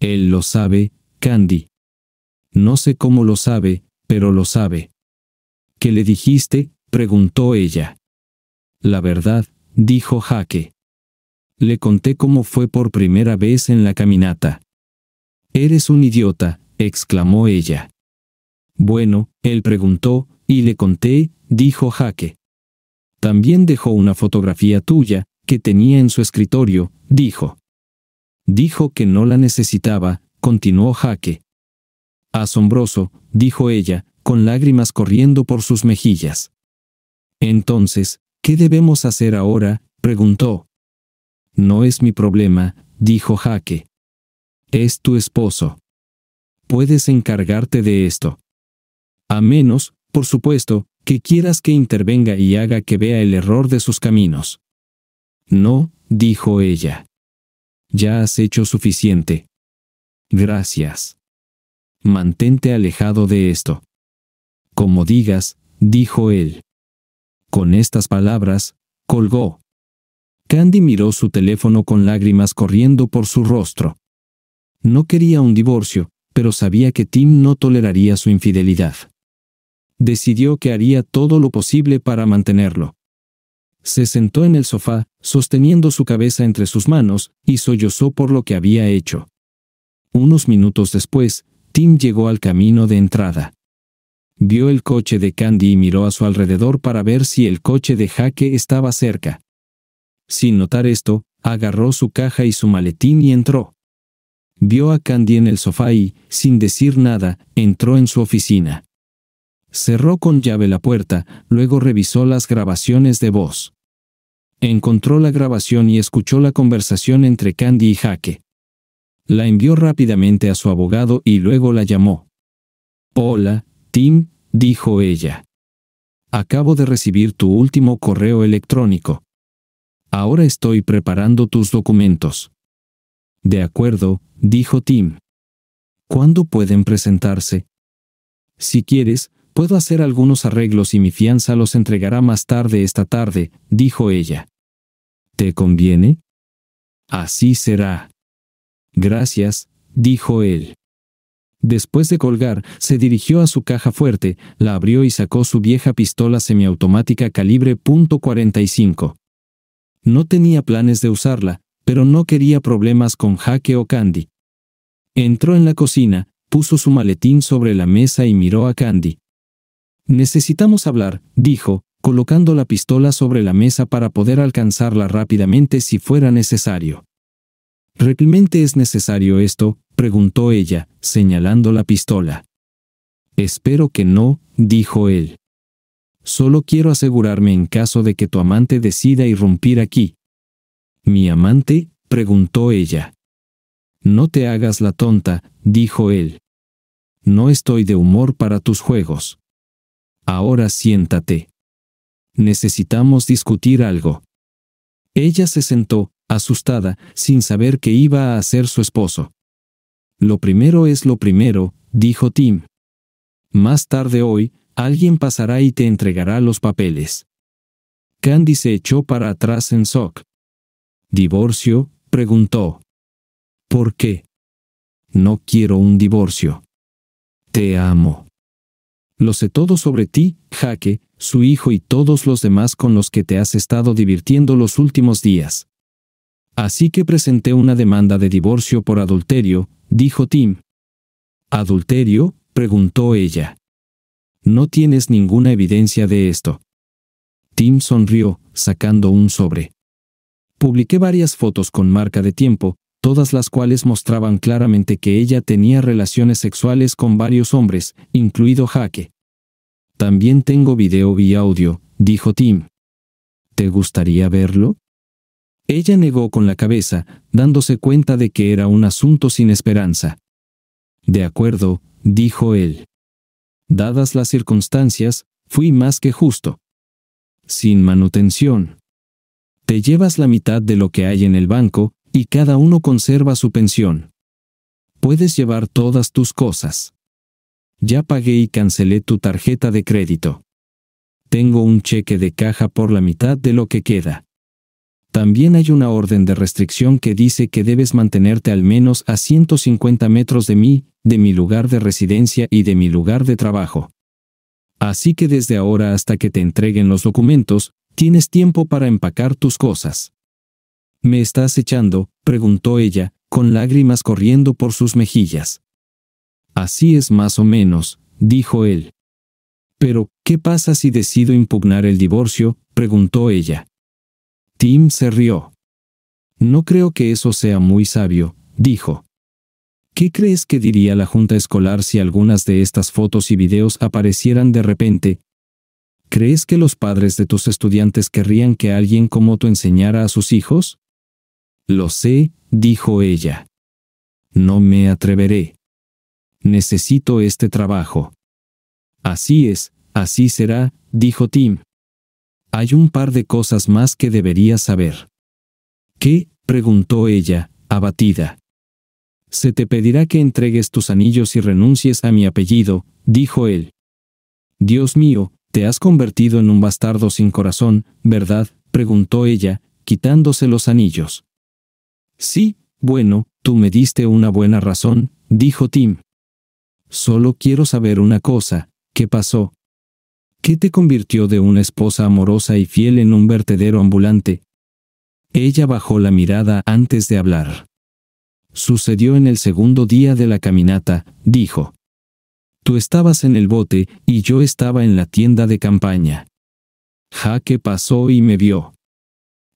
Él lo sabe, Candy. No sé cómo lo sabe, pero lo sabe. ¿Qué le dijiste? preguntó ella. La verdad, dijo Jaque. Le conté cómo fue por primera vez en la caminata. Eres un idiota, exclamó ella. Bueno, él preguntó, y le conté, dijo Jaque. También dejó una fotografía tuya, que tenía en su escritorio, dijo. Dijo que no la necesitaba, continuó Jaque. Asombroso, dijo ella, con lágrimas corriendo por sus mejillas. Entonces, ¿qué debemos hacer ahora? preguntó. No es mi problema, dijo Jaque. Es tu esposo. Puedes encargarte de esto. A menos, por supuesto, que quieras que intervenga y haga que vea el error de sus caminos. No, dijo ella. Ya has hecho suficiente. Gracias. Mantente alejado de esto. Como digas, dijo él. Con estas palabras, colgó. Candy miró su teléfono con lágrimas corriendo por su rostro. No quería un divorcio, pero sabía que Tim no toleraría su infidelidad. Decidió que haría todo lo posible para mantenerlo. Se sentó en el sofá, sosteniendo su cabeza entre sus manos, y sollozó por lo que había hecho. Unos minutos después, Tim llegó al camino de entrada. Vio el coche de Candy y miró a su alrededor para ver si el coche de Jaque estaba cerca. Sin notar esto, agarró su caja y su maletín y entró. Vio a Candy en el sofá y, sin decir nada, entró en su oficina. Cerró con llave la puerta, luego revisó las grabaciones de voz. Encontró la grabación y escuchó la conversación entre Candy y Jaque. La envió rápidamente a su abogado y luego la llamó. Hola, Tim, dijo ella. Acabo de recibir tu último correo electrónico. Ahora estoy preparando tus documentos. De acuerdo, dijo Tim. ¿Cuándo pueden presentarse? Si quieres, puedo hacer algunos arreglos y mi fianza los entregará más tarde esta tarde, dijo ella. ¿Te conviene? Así será. Gracias, dijo él. Después de colgar, se dirigió a su caja fuerte, la abrió y sacó su vieja pistola semiautomática calibre .45. No tenía planes de usarla, pero no quería problemas con Jaque o Candy. Entró en la cocina, puso su maletín sobre la mesa y miró a Candy. Necesitamos hablar, dijo, colocando la pistola sobre la mesa para poder alcanzarla rápidamente si fuera necesario. ¿Realmente es necesario esto? preguntó ella, señalando la pistola. Espero que no, dijo él. Solo quiero asegurarme en caso de que tu amante decida irrumpir aquí. ¿Mi amante? preguntó ella. No te hagas la tonta, dijo él. No estoy de humor para tus juegos. Ahora siéntate. Necesitamos discutir algo. Ella se sentó, asustada, sin saber qué iba a hacer su esposo. Lo primero es lo primero, dijo Tim. Más tarde hoy, Alguien pasará y te entregará los papeles. Candy se echó para atrás en shock. ¿Divorcio? preguntó. ¿Por qué? No quiero un divorcio. Te amo. Lo sé todo sobre ti, Jaque, su hijo y todos los demás con los que te has estado divirtiendo los últimos días. Así que presenté una demanda de divorcio por adulterio, dijo Tim. ¿Adulterio? preguntó ella. No tienes ninguna evidencia de esto. Tim sonrió, sacando un sobre. Publiqué varias fotos con marca de tiempo, todas las cuales mostraban claramente que ella tenía relaciones sexuales con varios hombres, incluido Jaque. También tengo video y audio, dijo Tim. ¿Te gustaría verlo? Ella negó con la cabeza, dándose cuenta de que era un asunto sin esperanza. De acuerdo, dijo él. Dadas las circunstancias, fui más que justo. Sin manutención. Te llevas la mitad de lo que hay en el banco, y cada uno conserva su pensión. Puedes llevar todas tus cosas. Ya pagué y cancelé tu tarjeta de crédito. Tengo un cheque de caja por la mitad de lo que queda. También hay una orden de restricción que dice que debes mantenerte al menos a 150 metros de mí, de mi lugar de residencia y de mi lugar de trabajo. Así que desde ahora hasta que te entreguen los documentos, tienes tiempo para empacar tus cosas. ¿Me estás echando? preguntó ella, con lágrimas corriendo por sus mejillas. Así es más o menos, dijo él. Pero, ¿qué pasa si decido impugnar el divorcio? preguntó ella. Tim se rió. No creo que eso sea muy sabio, dijo. ¿Qué crees que diría la junta escolar si algunas de estas fotos y videos aparecieran de repente? ¿Crees que los padres de tus estudiantes querrían que alguien como tú enseñara a sus hijos? Lo sé, dijo ella. No me atreveré. Necesito este trabajo. Así es, así será, dijo Tim. Hay un par de cosas más que deberías saber. ¿Qué? preguntó ella, abatida. Se te pedirá que entregues tus anillos y renuncies a mi apellido, dijo él. Dios mío, te has convertido en un bastardo sin corazón, ¿verdad? preguntó ella, quitándose los anillos. Sí, bueno, tú me diste una buena razón, dijo Tim. Solo quiero saber una cosa, ¿qué pasó? ¿Qué te convirtió de una esposa amorosa y fiel en un vertedero ambulante. Ella bajó la mirada antes de hablar. Sucedió en el segundo día de la caminata, dijo. Tú estabas en el bote y yo estaba en la tienda de campaña. Jaque pasó y me vio.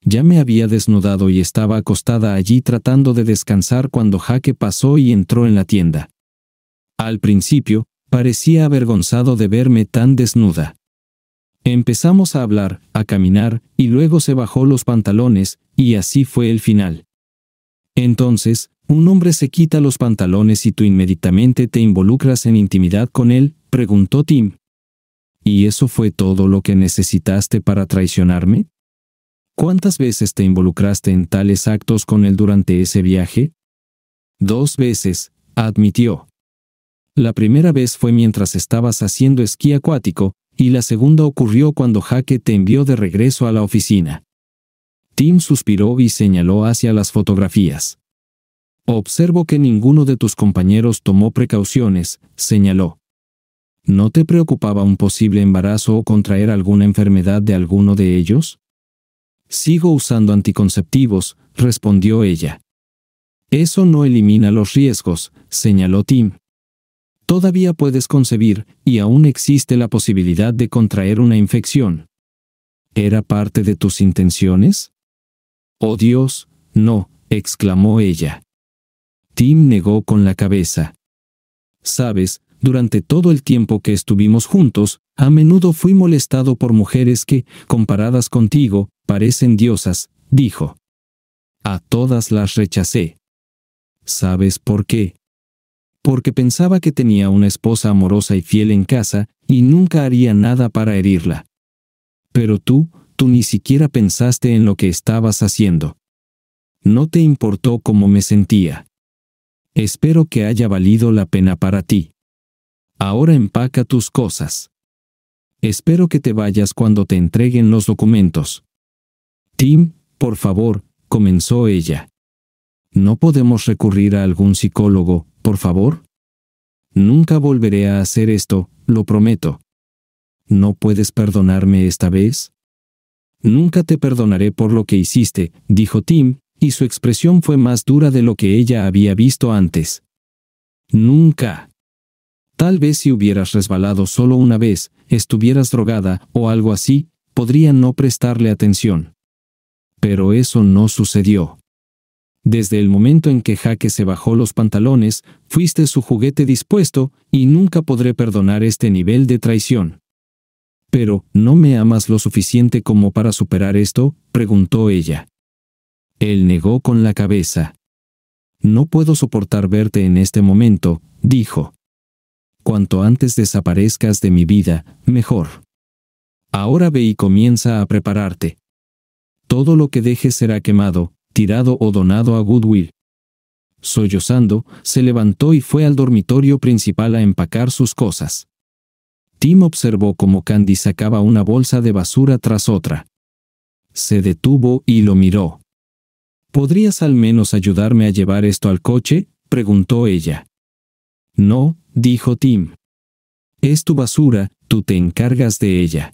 Ya me había desnudado y estaba acostada allí tratando de descansar cuando Jaque pasó y entró en la tienda. Al principio, Parecía avergonzado de verme tan desnuda. Empezamos a hablar, a caminar, y luego se bajó los pantalones, y así fue el final. Entonces, un hombre se quita los pantalones y tú inmediatamente te involucras en intimidad con él, preguntó Tim. ¿Y eso fue todo lo que necesitaste para traicionarme? ¿Cuántas veces te involucraste en tales actos con él durante ese viaje? Dos veces, admitió. La primera vez fue mientras estabas haciendo esquí acuático, y la segunda ocurrió cuando Jaque te envió de regreso a la oficina. Tim suspiró y señaló hacia las fotografías. Observo que ninguno de tus compañeros tomó precauciones, señaló. ¿No te preocupaba un posible embarazo o contraer alguna enfermedad de alguno de ellos? Sigo usando anticonceptivos, respondió ella. Eso no elimina los riesgos, señaló Tim. Todavía puedes concebir y aún existe la posibilidad de contraer una infección. ¿Era parte de tus intenciones? Oh Dios, no, exclamó ella. Tim negó con la cabeza. Sabes, durante todo el tiempo que estuvimos juntos, a menudo fui molestado por mujeres que, comparadas contigo, parecen diosas, dijo. A todas las rechacé. ¿Sabes por qué? porque pensaba que tenía una esposa amorosa y fiel en casa, y nunca haría nada para herirla. Pero tú, tú ni siquiera pensaste en lo que estabas haciendo. No te importó cómo me sentía. Espero que haya valido la pena para ti. Ahora empaca tus cosas. Espero que te vayas cuando te entreguen los documentos. Tim, por favor, comenzó ella. No podemos recurrir a algún psicólogo, por favor? Nunca volveré a hacer esto, lo prometo. ¿No puedes perdonarme esta vez? Nunca te perdonaré por lo que hiciste, dijo Tim, y su expresión fue más dura de lo que ella había visto antes. Nunca. Tal vez si hubieras resbalado solo una vez, estuvieras drogada o algo así, podría no prestarle atención. Pero eso no sucedió. Desde el momento en que Jaque se bajó los pantalones, fuiste su juguete dispuesto, y nunca podré perdonar este nivel de traición. Pero, ¿no me amas lo suficiente como para superar esto? preguntó ella. Él negó con la cabeza. No puedo soportar verte en este momento, dijo. Cuanto antes desaparezcas de mi vida, mejor. Ahora ve y comienza a prepararte. Todo lo que dejes será quemado, tirado o donado a Goodwill. Sollozando, se levantó y fue al dormitorio principal a empacar sus cosas. Tim observó cómo Candy sacaba una bolsa de basura tras otra. Se detuvo y lo miró. ¿Podrías al menos ayudarme a llevar esto al coche? preguntó ella. No, dijo Tim. Es tu basura, tú te encargas de ella.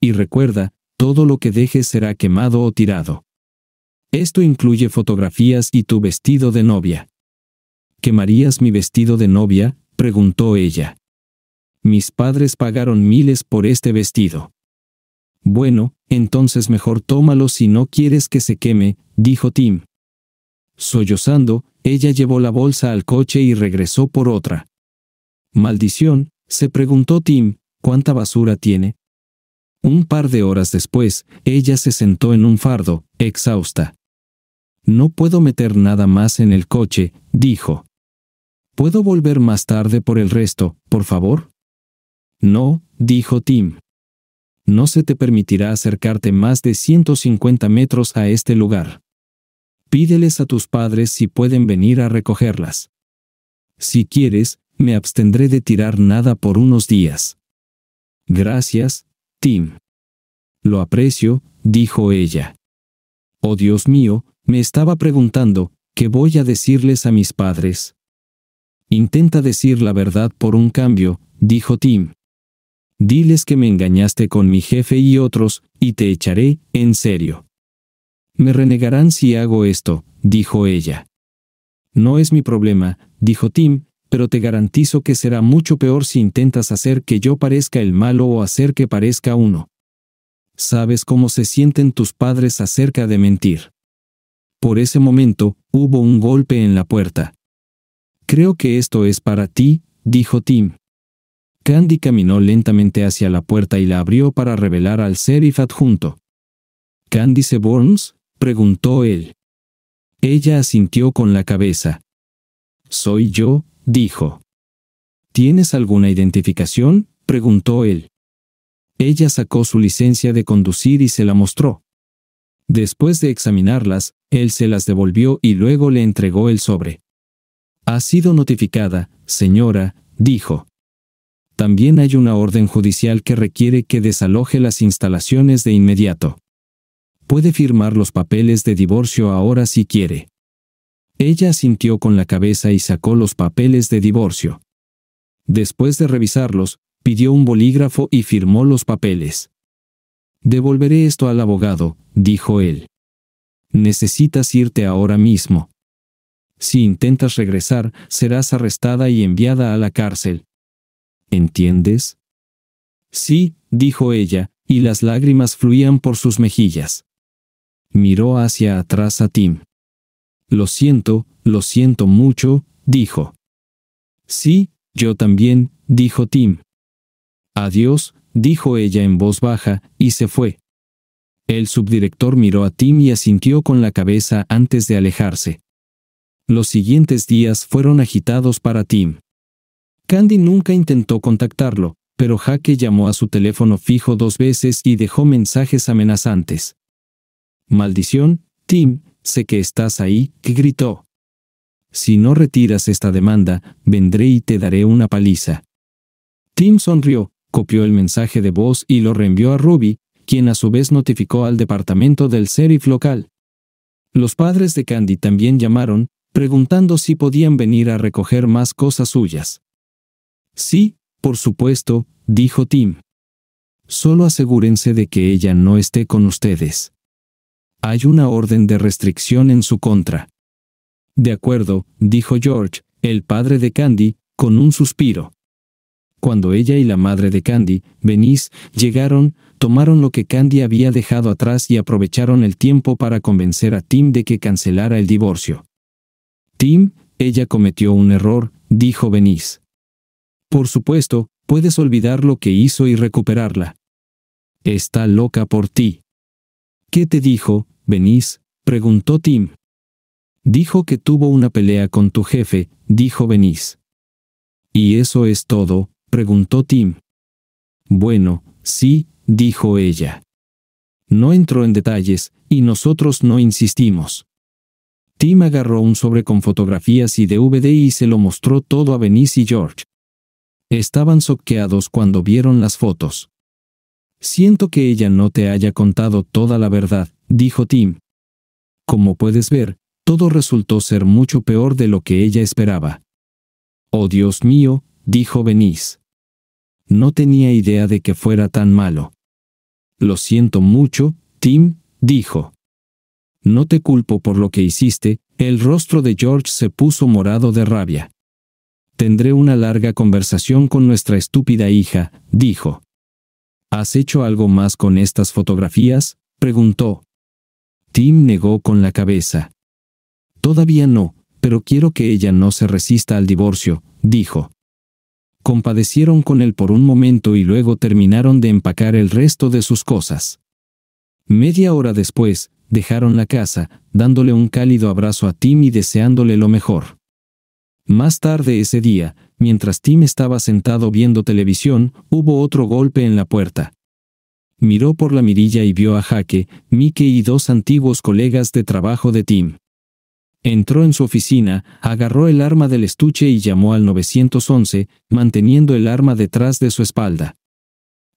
Y recuerda, todo lo que dejes será quemado o tirado. Esto incluye fotografías y tu vestido de novia. ¿Quemarías mi vestido de novia? preguntó ella. Mis padres pagaron miles por este vestido. Bueno, entonces mejor tómalo si no quieres que se queme, dijo Tim. Sollozando, ella llevó la bolsa al coche y regresó por otra. Maldición, se preguntó Tim, ¿cuánta basura tiene? Un par de horas después, ella se sentó en un fardo, exhausta. No puedo meter nada más en el coche, dijo. ¿Puedo volver más tarde por el resto, por favor? No, dijo Tim. No se te permitirá acercarte más de 150 metros a este lugar. Pídeles a tus padres si pueden venir a recogerlas. Si quieres, me abstendré de tirar nada por unos días. Gracias, Tim. Lo aprecio, dijo ella. Oh Dios mío, me estaba preguntando, ¿qué voy a decirles a mis padres? Intenta decir la verdad por un cambio, dijo Tim. Diles que me engañaste con mi jefe y otros, y te echaré, en serio. Me renegarán si hago esto, dijo ella. No es mi problema, dijo Tim, pero te garantizo que será mucho peor si intentas hacer que yo parezca el malo o hacer que parezca uno. Sabes cómo se sienten tus padres acerca de mentir. Por ese momento, hubo un golpe en la puerta. Creo que esto es para ti, dijo Tim. Candy caminó lentamente hacia la puerta y la abrió para revelar al sheriff adjunto. ¿Candice Burns? preguntó él. Ella asintió con la cabeza. Soy yo, dijo. ¿Tienes alguna identificación? preguntó él. Ella sacó su licencia de conducir y se la mostró. Después de examinarlas, él se las devolvió y luego le entregó el sobre. Ha sido notificada, señora, dijo. También hay una orden judicial que requiere que desaloje las instalaciones de inmediato. Puede firmar los papeles de divorcio ahora si quiere. Ella sintió con la cabeza y sacó los papeles de divorcio. Después de revisarlos, pidió un bolígrafo y firmó los papeles. Devolveré esto al abogado, dijo él. Necesitas irte ahora mismo. Si intentas regresar, serás arrestada y enviada a la cárcel. ¿Entiendes? Sí, dijo ella, y las lágrimas fluían por sus mejillas. Miró hacia atrás a Tim. Lo siento, lo siento mucho, dijo. Sí, yo también, dijo Tim. Adiós, dijo ella en voz baja, y se fue. El subdirector miró a Tim y asintió con la cabeza antes de alejarse. Los siguientes días fueron agitados para Tim. Candy nunca intentó contactarlo, pero Jaque llamó a su teléfono fijo dos veces y dejó mensajes amenazantes. Maldición, Tim, sé que estás ahí, que gritó. Si no retiras esta demanda, vendré y te daré una paliza. Tim sonrió, copió el mensaje de voz y lo reenvió a Ruby, quien a su vez notificó al departamento del sheriff local. Los padres de Candy también llamaron, preguntando si podían venir a recoger más cosas suyas. Sí, por supuesto, dijo Tim. Solo asegúrense de que ella no esté con ustedes. Hay una orden de restricción en su contra. De acuerdo, dijo George, el padre de Candy, con un suspiro. Cuando ella y la madre de Candy, Venice, llegaron, tomaron lo que Candy había dejado atrás y aprovecharon el tiempo para convencer a Tim de que cancelara el divorcio. Tim, ella cometió un error, dijo Venice. Por supuesto, puedes olvidar lo que hizo y recuperarla. Está loca por ti. ¿Qué te dijo, Venice? preguntó Tim. Dijo que tuvo una pelea con tu jefe, dijo Venice. Y eso es todo, preguntó Tim. Bueno, sí, dijo ella. No entró en detalles, y nosotros no insistimos. Tim agarró un sobre con fotografías y DVD y se lo mostró todo a Benice y George. Estaban soqueados cuando vieron las fotos. Siento que ella no te haya contado toda la verdad, dijo Tim. Como puedes ver, todo resultó ser mucho peor de lo que ella esperaba. Oh Dios mío, dijo Benice. No tenía idea de que fuera tan malo. Lo siento mucho, Tim, dijo. No te culpo por lo que hiciste, el rostro de George se puso morado de rabia. Tendré una larga conversación con nuestra estúpida hija, dijo. ¿Has hecho algo más con estas fotografías? preguntó. Tim negó con la cabeza. Todavía no, pero quiero que ella no se resista al divorcio, dijo compadecieron con él por un momento y luego terminaron de empacar el resto de sus cosas. Media hora después, dejaron la casa, dándole un cálido abrazo a Tim y deseándole lo mejor. Más tarde ese día, mientras Tim estaba sentado viendo televisión, hubo otro golpe en la puerta. Miró por la mirilla y vio a Jaque, Mike y dos antiguos colegas de trabajo de Tim. Entró en su oficina, agarró el arma del estuche y llamó al 911, manteniendo el arma detrás de su espalda.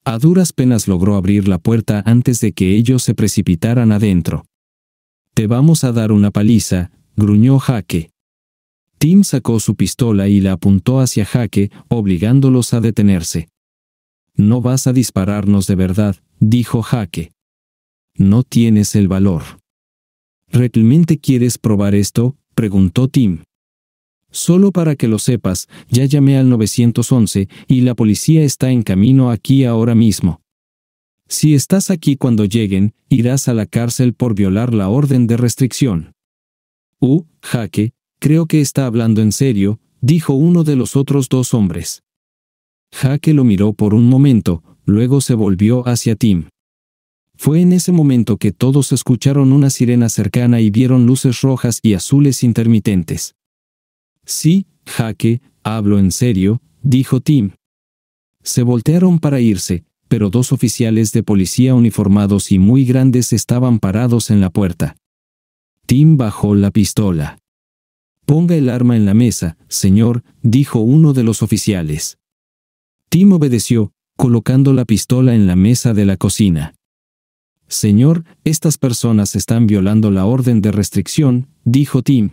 A duras penas logró abrir la puerta antes de que ellos se precipitaran adentro. Te vamos a dar una paliza, gruñó Jaque. Tim sacó su pistola y la apuntó hacia Jaque, obligándolos a detenerse. No vas a dispararnos de verdad, dijo Jaque. No tienes el valor. ¿Realmente quieres probar esto? preguntó Tim. Solo para que lo sepas, ya llamé al 911 y la policía está en camino aquí ahora mismo. Si estás aquí cuando lleguen, irás a la cárcel por violar la orden de restricción. Uh, jaque, creo que está hablando en serio, dijo uno de los otros dos hombres. Jaque lo miró por un momento, luego se volvió hacia Tim. Fue en ese momento que todos escucharon una sirena cercana y vieron luces rojas y azules intermitentes. Sí, Jaque, hablo en serio, dijo Tim. Se voltearon para irse, pero dos oficiales de policía uniformados y muy grandes estaban parados en la puerta. Tim bajó la pistola. Ponga el arma en la mesa, señor, dijo uno de los oficiales. Tim obedeció, colocando la pistola en la mesa de la cocina. Señor, estas personas están violando la orden de restricción, dijo Tim.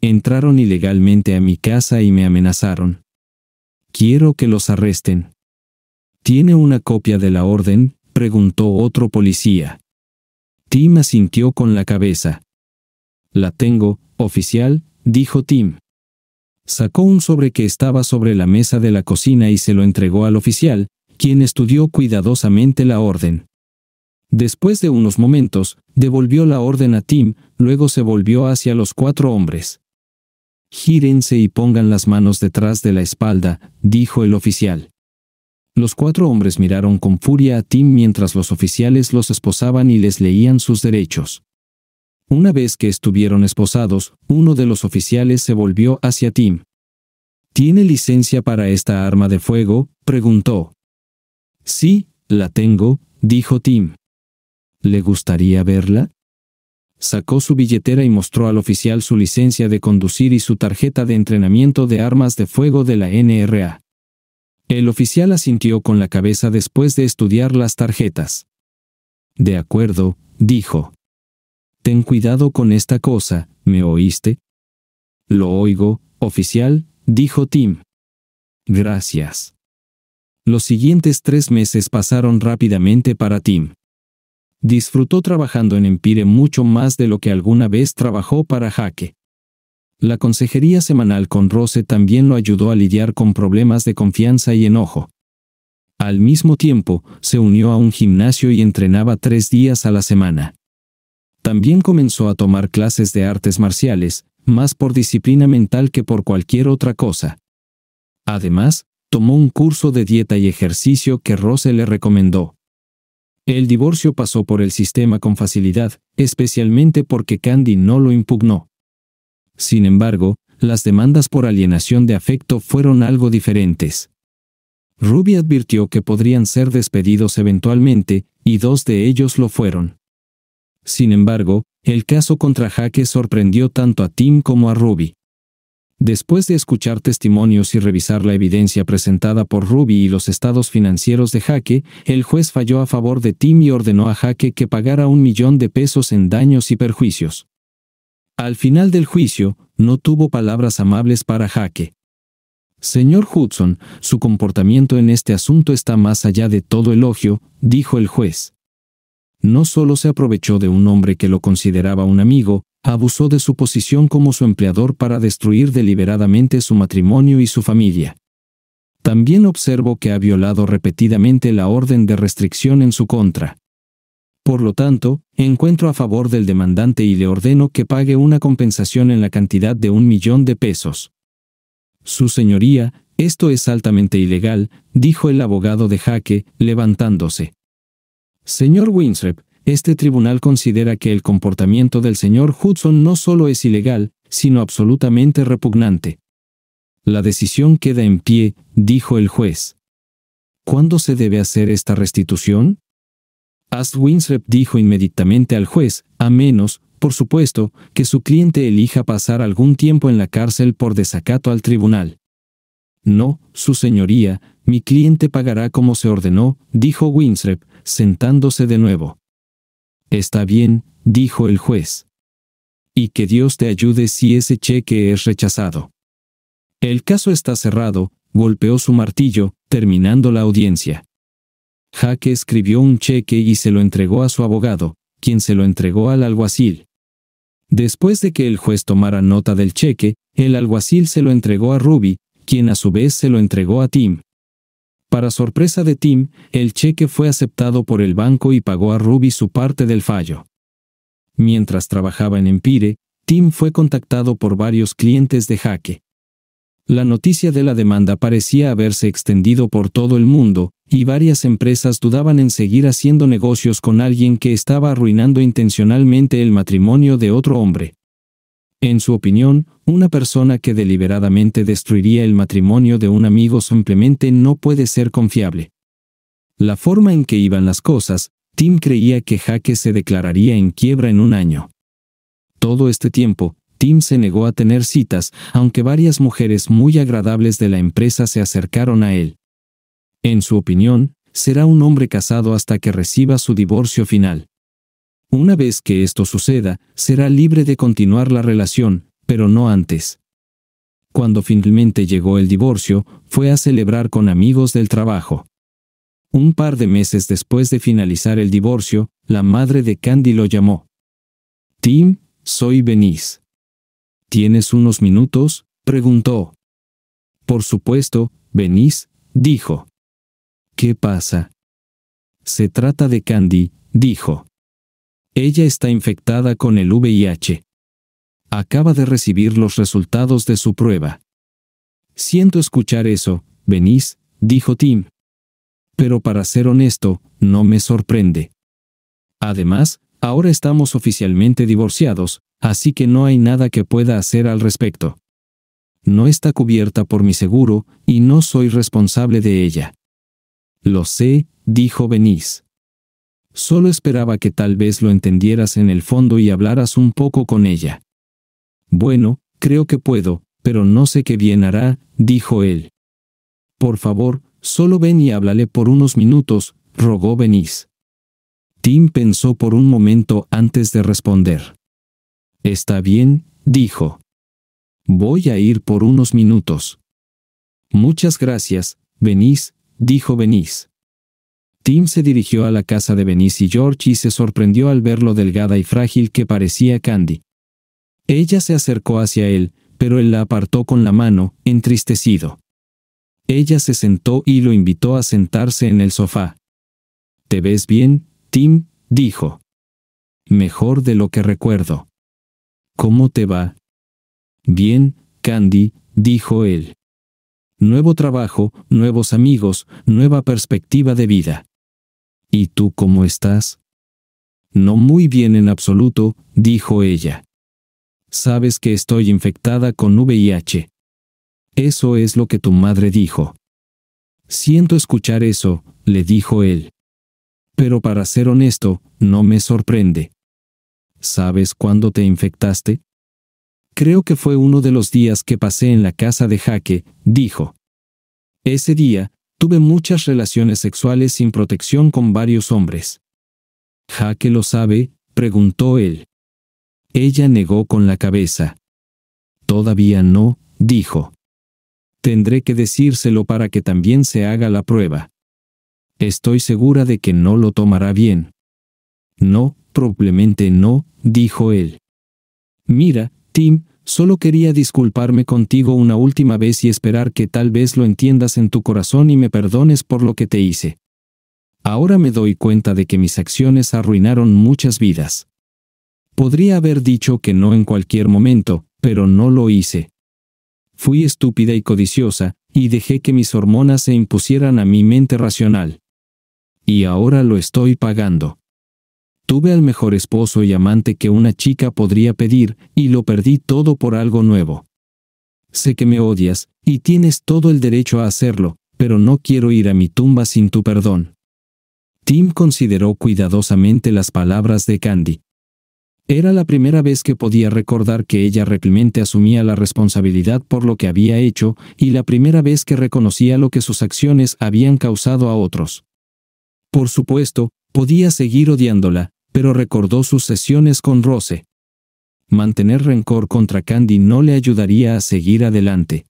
Entraron ilegalmente a mi casa y me amenazaron. Quiero que los arresten. ¿Tiene una copia de la orden? preguntó otro policía. Tim asintió con la cabeza. La tengo, oficial, dijo Tim. Sacó un sobre que estaba sobre la mesa de la cocina y se lo entregó al oficial, quien estudió cuidadosamente la orden. Después de unos momentos, devolvió la orden a Tim, luego se volvió hacia los cuatro hombres. Gírense y pongan las manos detrás de la espalda, dijo el oficial. Los cuatro hombres miraron con furia a Tim mientras los oficiales los esposaban y les leían sus derechos. Una vez que estuvieron esposados, uno de los oficiales se volvió hacia Tim. ¿Tiene licencia para esta arma de fuego? preguntó. Sí, la tengo, dijo Tim. ¿Le gustaría verla? Sacó su billetera y mostró al oficial su licencia de conducir y su tarjeta de entrenamiento de armas de fuego de la NRA. El oficial asintió con la cabeza después de estudiar las tarjetas. De acuerdo, dijo. Ten cuidado con esta cosa, ¿me oíste? Lo oigo, oficial, dijo Tim. Gracias. Los siguientes tres meses pasaron rápidamente para Tim disfrutó trabajando en Empire mucho más de lo que alguna vez trabajó para Jaque. La consejería semanal con Rose también lo ayudó a lidiar con problemas de confianza y enojo. Al mismo tiempo, se unió a un gimnasio y entrenaba tres días a la semana. También comenzó a tomar clases de artes marciales, más por disciplina mental que por cualquier otra cosa. Además, tomó un curso de dieta y ejercicio que Rose le recomendó. El divorcio pasó por el sistema con facilidad, especialmente porque Candy no lo impugnó. Sin embargo, las demandas por alienación de afecto fueron algo diferentes. Ruby advirtió que podrían ser despedidos eventualmente, y dos de ellos lo fueron. Sin embargo, el caso contra Jaque sorprendió tanto a Tim como a Ruby. Después de escuchar testimonios y revisar la evidencia presentada por Ruby y los estados financieros de Jaque, el juez falló a favor de Tim y ordenó a Jaque que pagara un millón de pesos en daños y perjuicios. Al final del juicio, no tuvo palabras amables para Jaque. Señor Hudson, su comportamiento en este asunto está más allá de todo elogio, dijo el juez. No solo se aprovechó de un hombre que lo consideraba un amigo, abusó de su posición como su empleador para destruir deliberadamente su matrimonio y su familia. También observo que ha violado repetidamente la orden de restricción en su contra. Por lo tanto, encuentro a favor del demandante y le ordeno que pague una compensación en la cantidad de un millón de pesos. Su señoría, esto es altamente ilegal, dijo el abogado de Jaque, levantándose. Señor Winsrep, este tribunal considera que el comportamiento del señor Hudson no solo es ilegal, sino absolutamente repugnante. La decisión queda en pie, dijo el juez. ¿Cuándo se debe hacer esta restitución? As Winsrep dijo inmediatamente al juez, a menos, por supuesto, que su cliente elija pasar algún tiempo en la cárcel por desacato al tribunal. No, su señoría, mi cliente pagará como se ordenó, dijo Winsrep, sentándose de nuevo. Está bien, dijo el juez. Y que Dios te ayude si ese cheque es rechazado. El caso está cerrado, golpeó su martillo, terminando la audiencia. Jaque escribió un cheque y se lo entregó a su abogado, quien se lo entregó al alguacil. Después de que el juez tomara nota del cheque, el alguacil se lo entregó a Ruby, quien a su vez se lo entregó a Tim. Para sorpresa de Tim, el cheque fue aceptado por el banco y pagó a Ruby su parte del fallo. Mientras trabajaba en Empire, Tim fue contactado por varios clientes de Jaque. La noticia de la demanda parecía haberse extendido por todo el mundo, y varias empresas dudaban en seguir haciendo negocios con alguien que estaba arruinando intencionalmente el matrimonio de otro hombre. En su opinión, una persona que deliberadamente destruiría el matrimonio de un amigo simplemente no puede ser confiable. La forma en que iban las cosas, Tim creía que Jaque se declararía en quiebra en un año. Todo este tiempo, Tim se negó a tener citas, aunque varias mujeres muy agradables de la empresa se acercaron a él. En su opinión, será un hombre casado hasta que reciba su divorcio final. Una vez que esto suceda, será libre de continuar la relación, pero no antes. Cuando finalmente llegó el divorcio, fue a celebrar con amigos del trabajo. Un par de meses después de finalizar el divorcio, la madre de Candy lo llamó. Tim, soy Benice. ¿Tienes unos minutos? preguntó. Por supuesto, Benice, dijo. ¿Qué pasa? Se trata de Candy, dijo. Ella está infectada con el VIH. Acaba de recibir los resultados de su prueba. Siento escuchar eso, venís, dijo Tim. Pero para ser honesto, no me sorprende. Además, ahora estamos oficialmente divorciados, así que no hay nada que pueda hacer al respecto. No está cubierta por mi seguro, y no soy responsable de ella. Lo sé, dijo Benice. Solo esperaba que tal vez lo entendieras en el fondo y hablaras un poco con ella. Bueno, creo que puedo, pero no sé qué bien hará, dijo él. Por favor, solo ven y háblale por unos minutos, rogó Benice. Tim pensó por un momento antes de responder. Está bien, dijo. Voy a ir por unos minutos. Muchas gracias, Benice, dijo Benice. Tim se dirigió a la casa de Benice y George y se sorprendió al ver lo delgada y frágil que parecía Candy. Ella se acercó hacia él, pero él la apartó con la mano, entristecido. Ella se sentó y lo invitó a sentarse en el sofá. ¿Te ves bien, Tim? dijo. Mejor de lo que recuerdo. ¿Cómo te va? Bien, Candy, dijo él. Nuevo trabajo, nuevos amigos, nueva perspectiva de vida. ¿Y tú cómo estás? No muy bien en absoluto, dijo ella. Sabes que estoy infectada con VIH. Eso es lo que tu madre dijo. Siento escuchar eso, le dijo él. Pero para ser honesto, no me sorprende. ¿Sabes cuándo te infectaste? Creo que fue uno de los días que pasé en la casa de Jaque, dijo. Ese día, Tuve muchas relaciones sexuales sin protección con varios hombres. ¿Jaque lo sabe? preguntó él. Ella negó con la cabeza. Todavía no, dijo. Tendré que decírselo para que también se haga la prueba. Estoy segura de que no lo tomará bien. No, probablemente no, dijo él. Mira, Tim, Solo quería disculparme contigo una última vez y esperar que tal vez lo entiendas en tu corazón y me perdones por lo que te hice. Ahora me doy cuenta de que mis acciones arruinaron muchas vidas. Podría haber dicho que no en cualquier momento, pero no lo hice. Fui estúpida y codiciosa, y dejé que mis hormonas se impusieran a mi mente racional. Y ahora lo estoy pagando. Tuve al mejor esposo y amante que una chica podría pedir, y lo perdí todo por algo nuevo. Sé que me odias, y tienes todo el derecho a hacerlo, pero no quiero ir a mi tumba sin tu perdón. Tim consideró cuidadosamente las palabras de Candy. Era la primera vez que podía recordar que ella realmente asumía la responsabilidad por lo que había hecho, y la primera vez que reconocía lo que sus acciones habían causado a otros. Por supuesto, podía seguir odiándola, pero recordó sus sesiones con Rose. Mantener rencor contra Candy no le ayudaría a seguir adelante.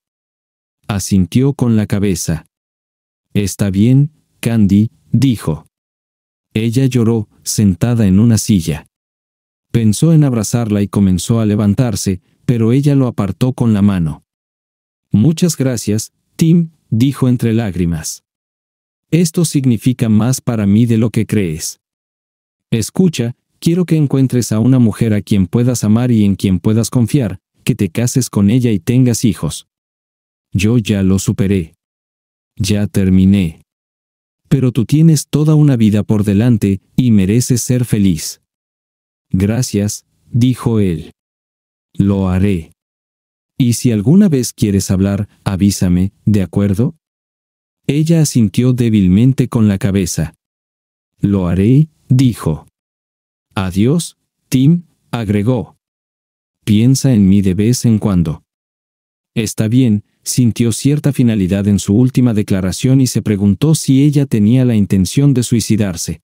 Asintió con la cabeza. Está bien, Candy, dijo. Ella lloró, sentada en una silla. Pensó en abrazarla y comenzó a levantarse, pero ella lo apartó con la mano. Muchas gracias, Tim, dijo entre lágrimas. Esto significa más para mí de lo que crees. Escucha, quiero que encuentres a una mujer a quien puedas amar y en quien puedas confiar, que te cases con ella y tengas hijos. Yo ya lo superé. Ya terminé. Pero tú tienes toda una vida por delante, y mereces ser feliz. Gracias, dijo él. Lo haré. Y si alguna vez quieres hablar, avísame, ¿de acuerdo? Ella asintió débilmente con la cabeza. Lo haré, dijo. Adiós, Tim, agregó. Piensa en mí de vez en cuando. Está bien, sintió cierta finalidad en su última declaración y se preguntó si ella tenía la intención de suicidarse.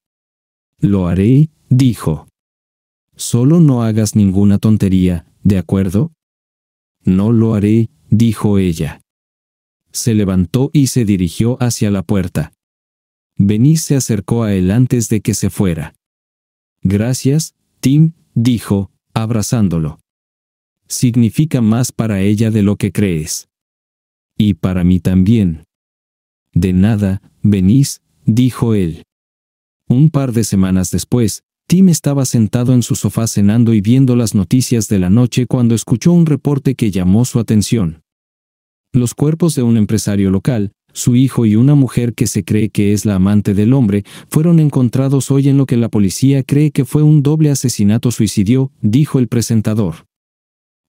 Lo haré, dijo. Solo no hagas ninguna tontería, ¿de acuerdo? No lo haré, dijo ella. Se levantó y se dirigió hacia la puerta. Benice se acercó a él antes de que se fuera. Gracias, Tim, dijo, abrazándolo. Significa más para ella de lo que crees. Y para mí también. De nada, venís, dijo él. Un par de semanas después, Tim estaba sentado en su sofá cenando y viendo las noticias de la noche cuando escuchó un reporte que llamó su atención. Los cuerpos de un empresario local, su hijo y una mujer que se cree que es la amante del hombre fueron encontrados hoy en lo que la policía cree que fue un doble asesinato suicidio, dijo el presentador.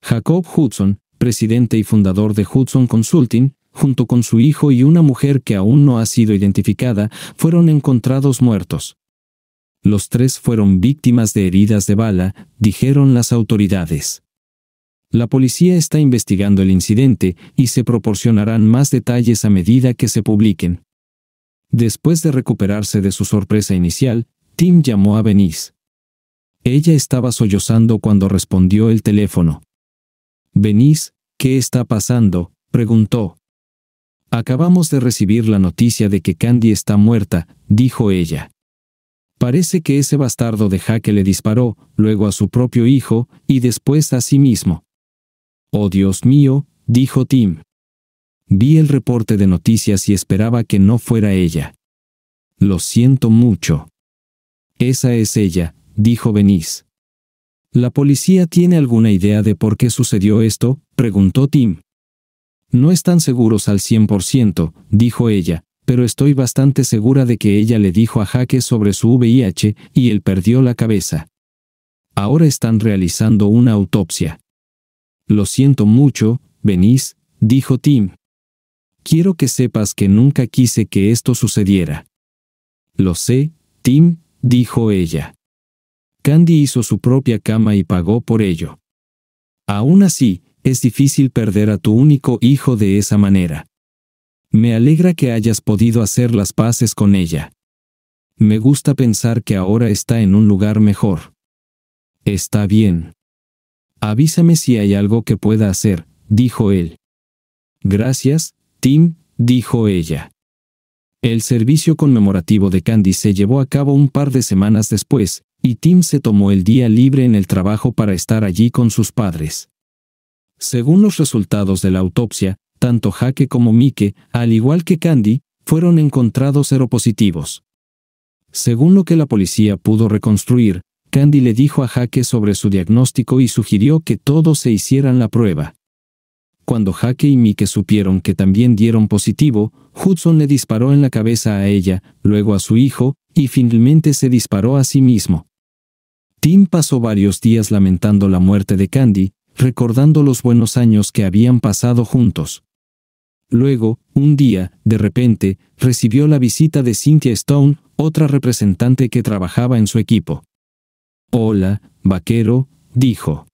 Jacob Hudson, presidente y fundador de Hudson Consulting, junto con su hijo y una mujer que aún no ha sido identificada, fueron encontrados muertos. Los tres fueron víctimas de heridas de bala, dijeron las autoridades. La policía está investigando el incidente y se proporcionarán más detalles a medida que se publiquen. Después de recuperarse de su sorpresa inicial, Tim llamó a Benice. Ella estaba sollozando cuando respondió el teléfono. Benice, ¿qué está pasando? preguntó. Acabamos de recibir la noticia de que Candy está muerta, dijo ella. Parece que ese bastardo de Jaque le disparó, luego a su propio hijo, y después a sí mismo. Oh Dios mío, dijo Tim. Vi el reporte de noticias y esperaba que no fuera ella. Lo siento mucho. Esa es ella, dijo Benice. ¿La policía tiene alguna idea de por qué sucedió esto? preguntó Tim. No están seguros al 100%, dijo ella, pero estoy bastante segura de que ella le dijo a Jaque sobre su VIH y él perdió la cabeza. Ahora están realizando una autopsia. Lo siento mucho, venís, dijo Tim. Quiero que sepas que nunca quise que esto sucediera. Lo sé, Tim, dijo ella. Candy hizo su propia cama y pagó por ello. Aún así, es difícil perder a tu único hijo de esa manera. Me alegra que hayas podido hacer las paces con ella. Me gusta pensar que ahora está en un lugar mejor. Está bien. Avísame si hay algo que pueda hacer, dijo él. Gracias, Tim, dijo ella. El servicio conmemorativo de Candy se llevó a cabo un par de semanas después, y Tim se tomó el día libre en el trabajo para estar allí con sus padres. Según los resultados de la autopsia, tanto Jaque como Mike, al igual que Candy, fueron encontrados seropositivos. Según lo que la policía pudo reconstruir, Candy le dijo a Jaque sobre su diagnóstico y sugirió que todos se hicieran la prueba. Cuando Jaque y Mike supieron que también dieron positivo, Hudson le disparó en la cabeza a ella, luego a su hijo, y finalmente se disparó a sí mismo. Tim pasó varios días lamentando la muerte de Candy, recordando los buenos años que habían pasado juntos. Luego, un día, de repente, recibió la visita de Cynthia Stone, otra representante que trabajaba en su equipo. Hola, vaquero, dijo.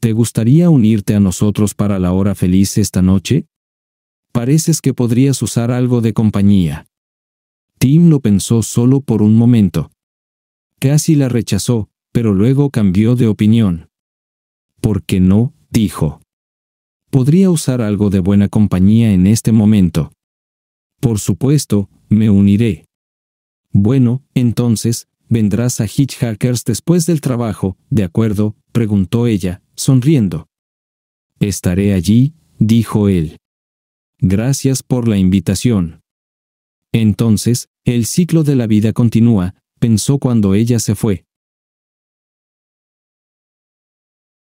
¿Te gustaría unirte a nosotros para la hora feliz esta noche? Pareces que podrías usar algo de compañía. Tim lo pensó solo por un momento. Casi la rechazó, pero luego cambió de opinión. ¿Por qué no? dijo. Podría usar algo de buena compañía en este momento. Por supuesto, me uniré. Bueno, entonces, ¿Vendrás a Hitchhikers después del trabajo, de acuerdo? preguntó ella, sonriendo. Estaré allí, dijo él. Gracias por la invitación. Entonces, el ciclo de la vida continúa, pensó cuando ella se fue.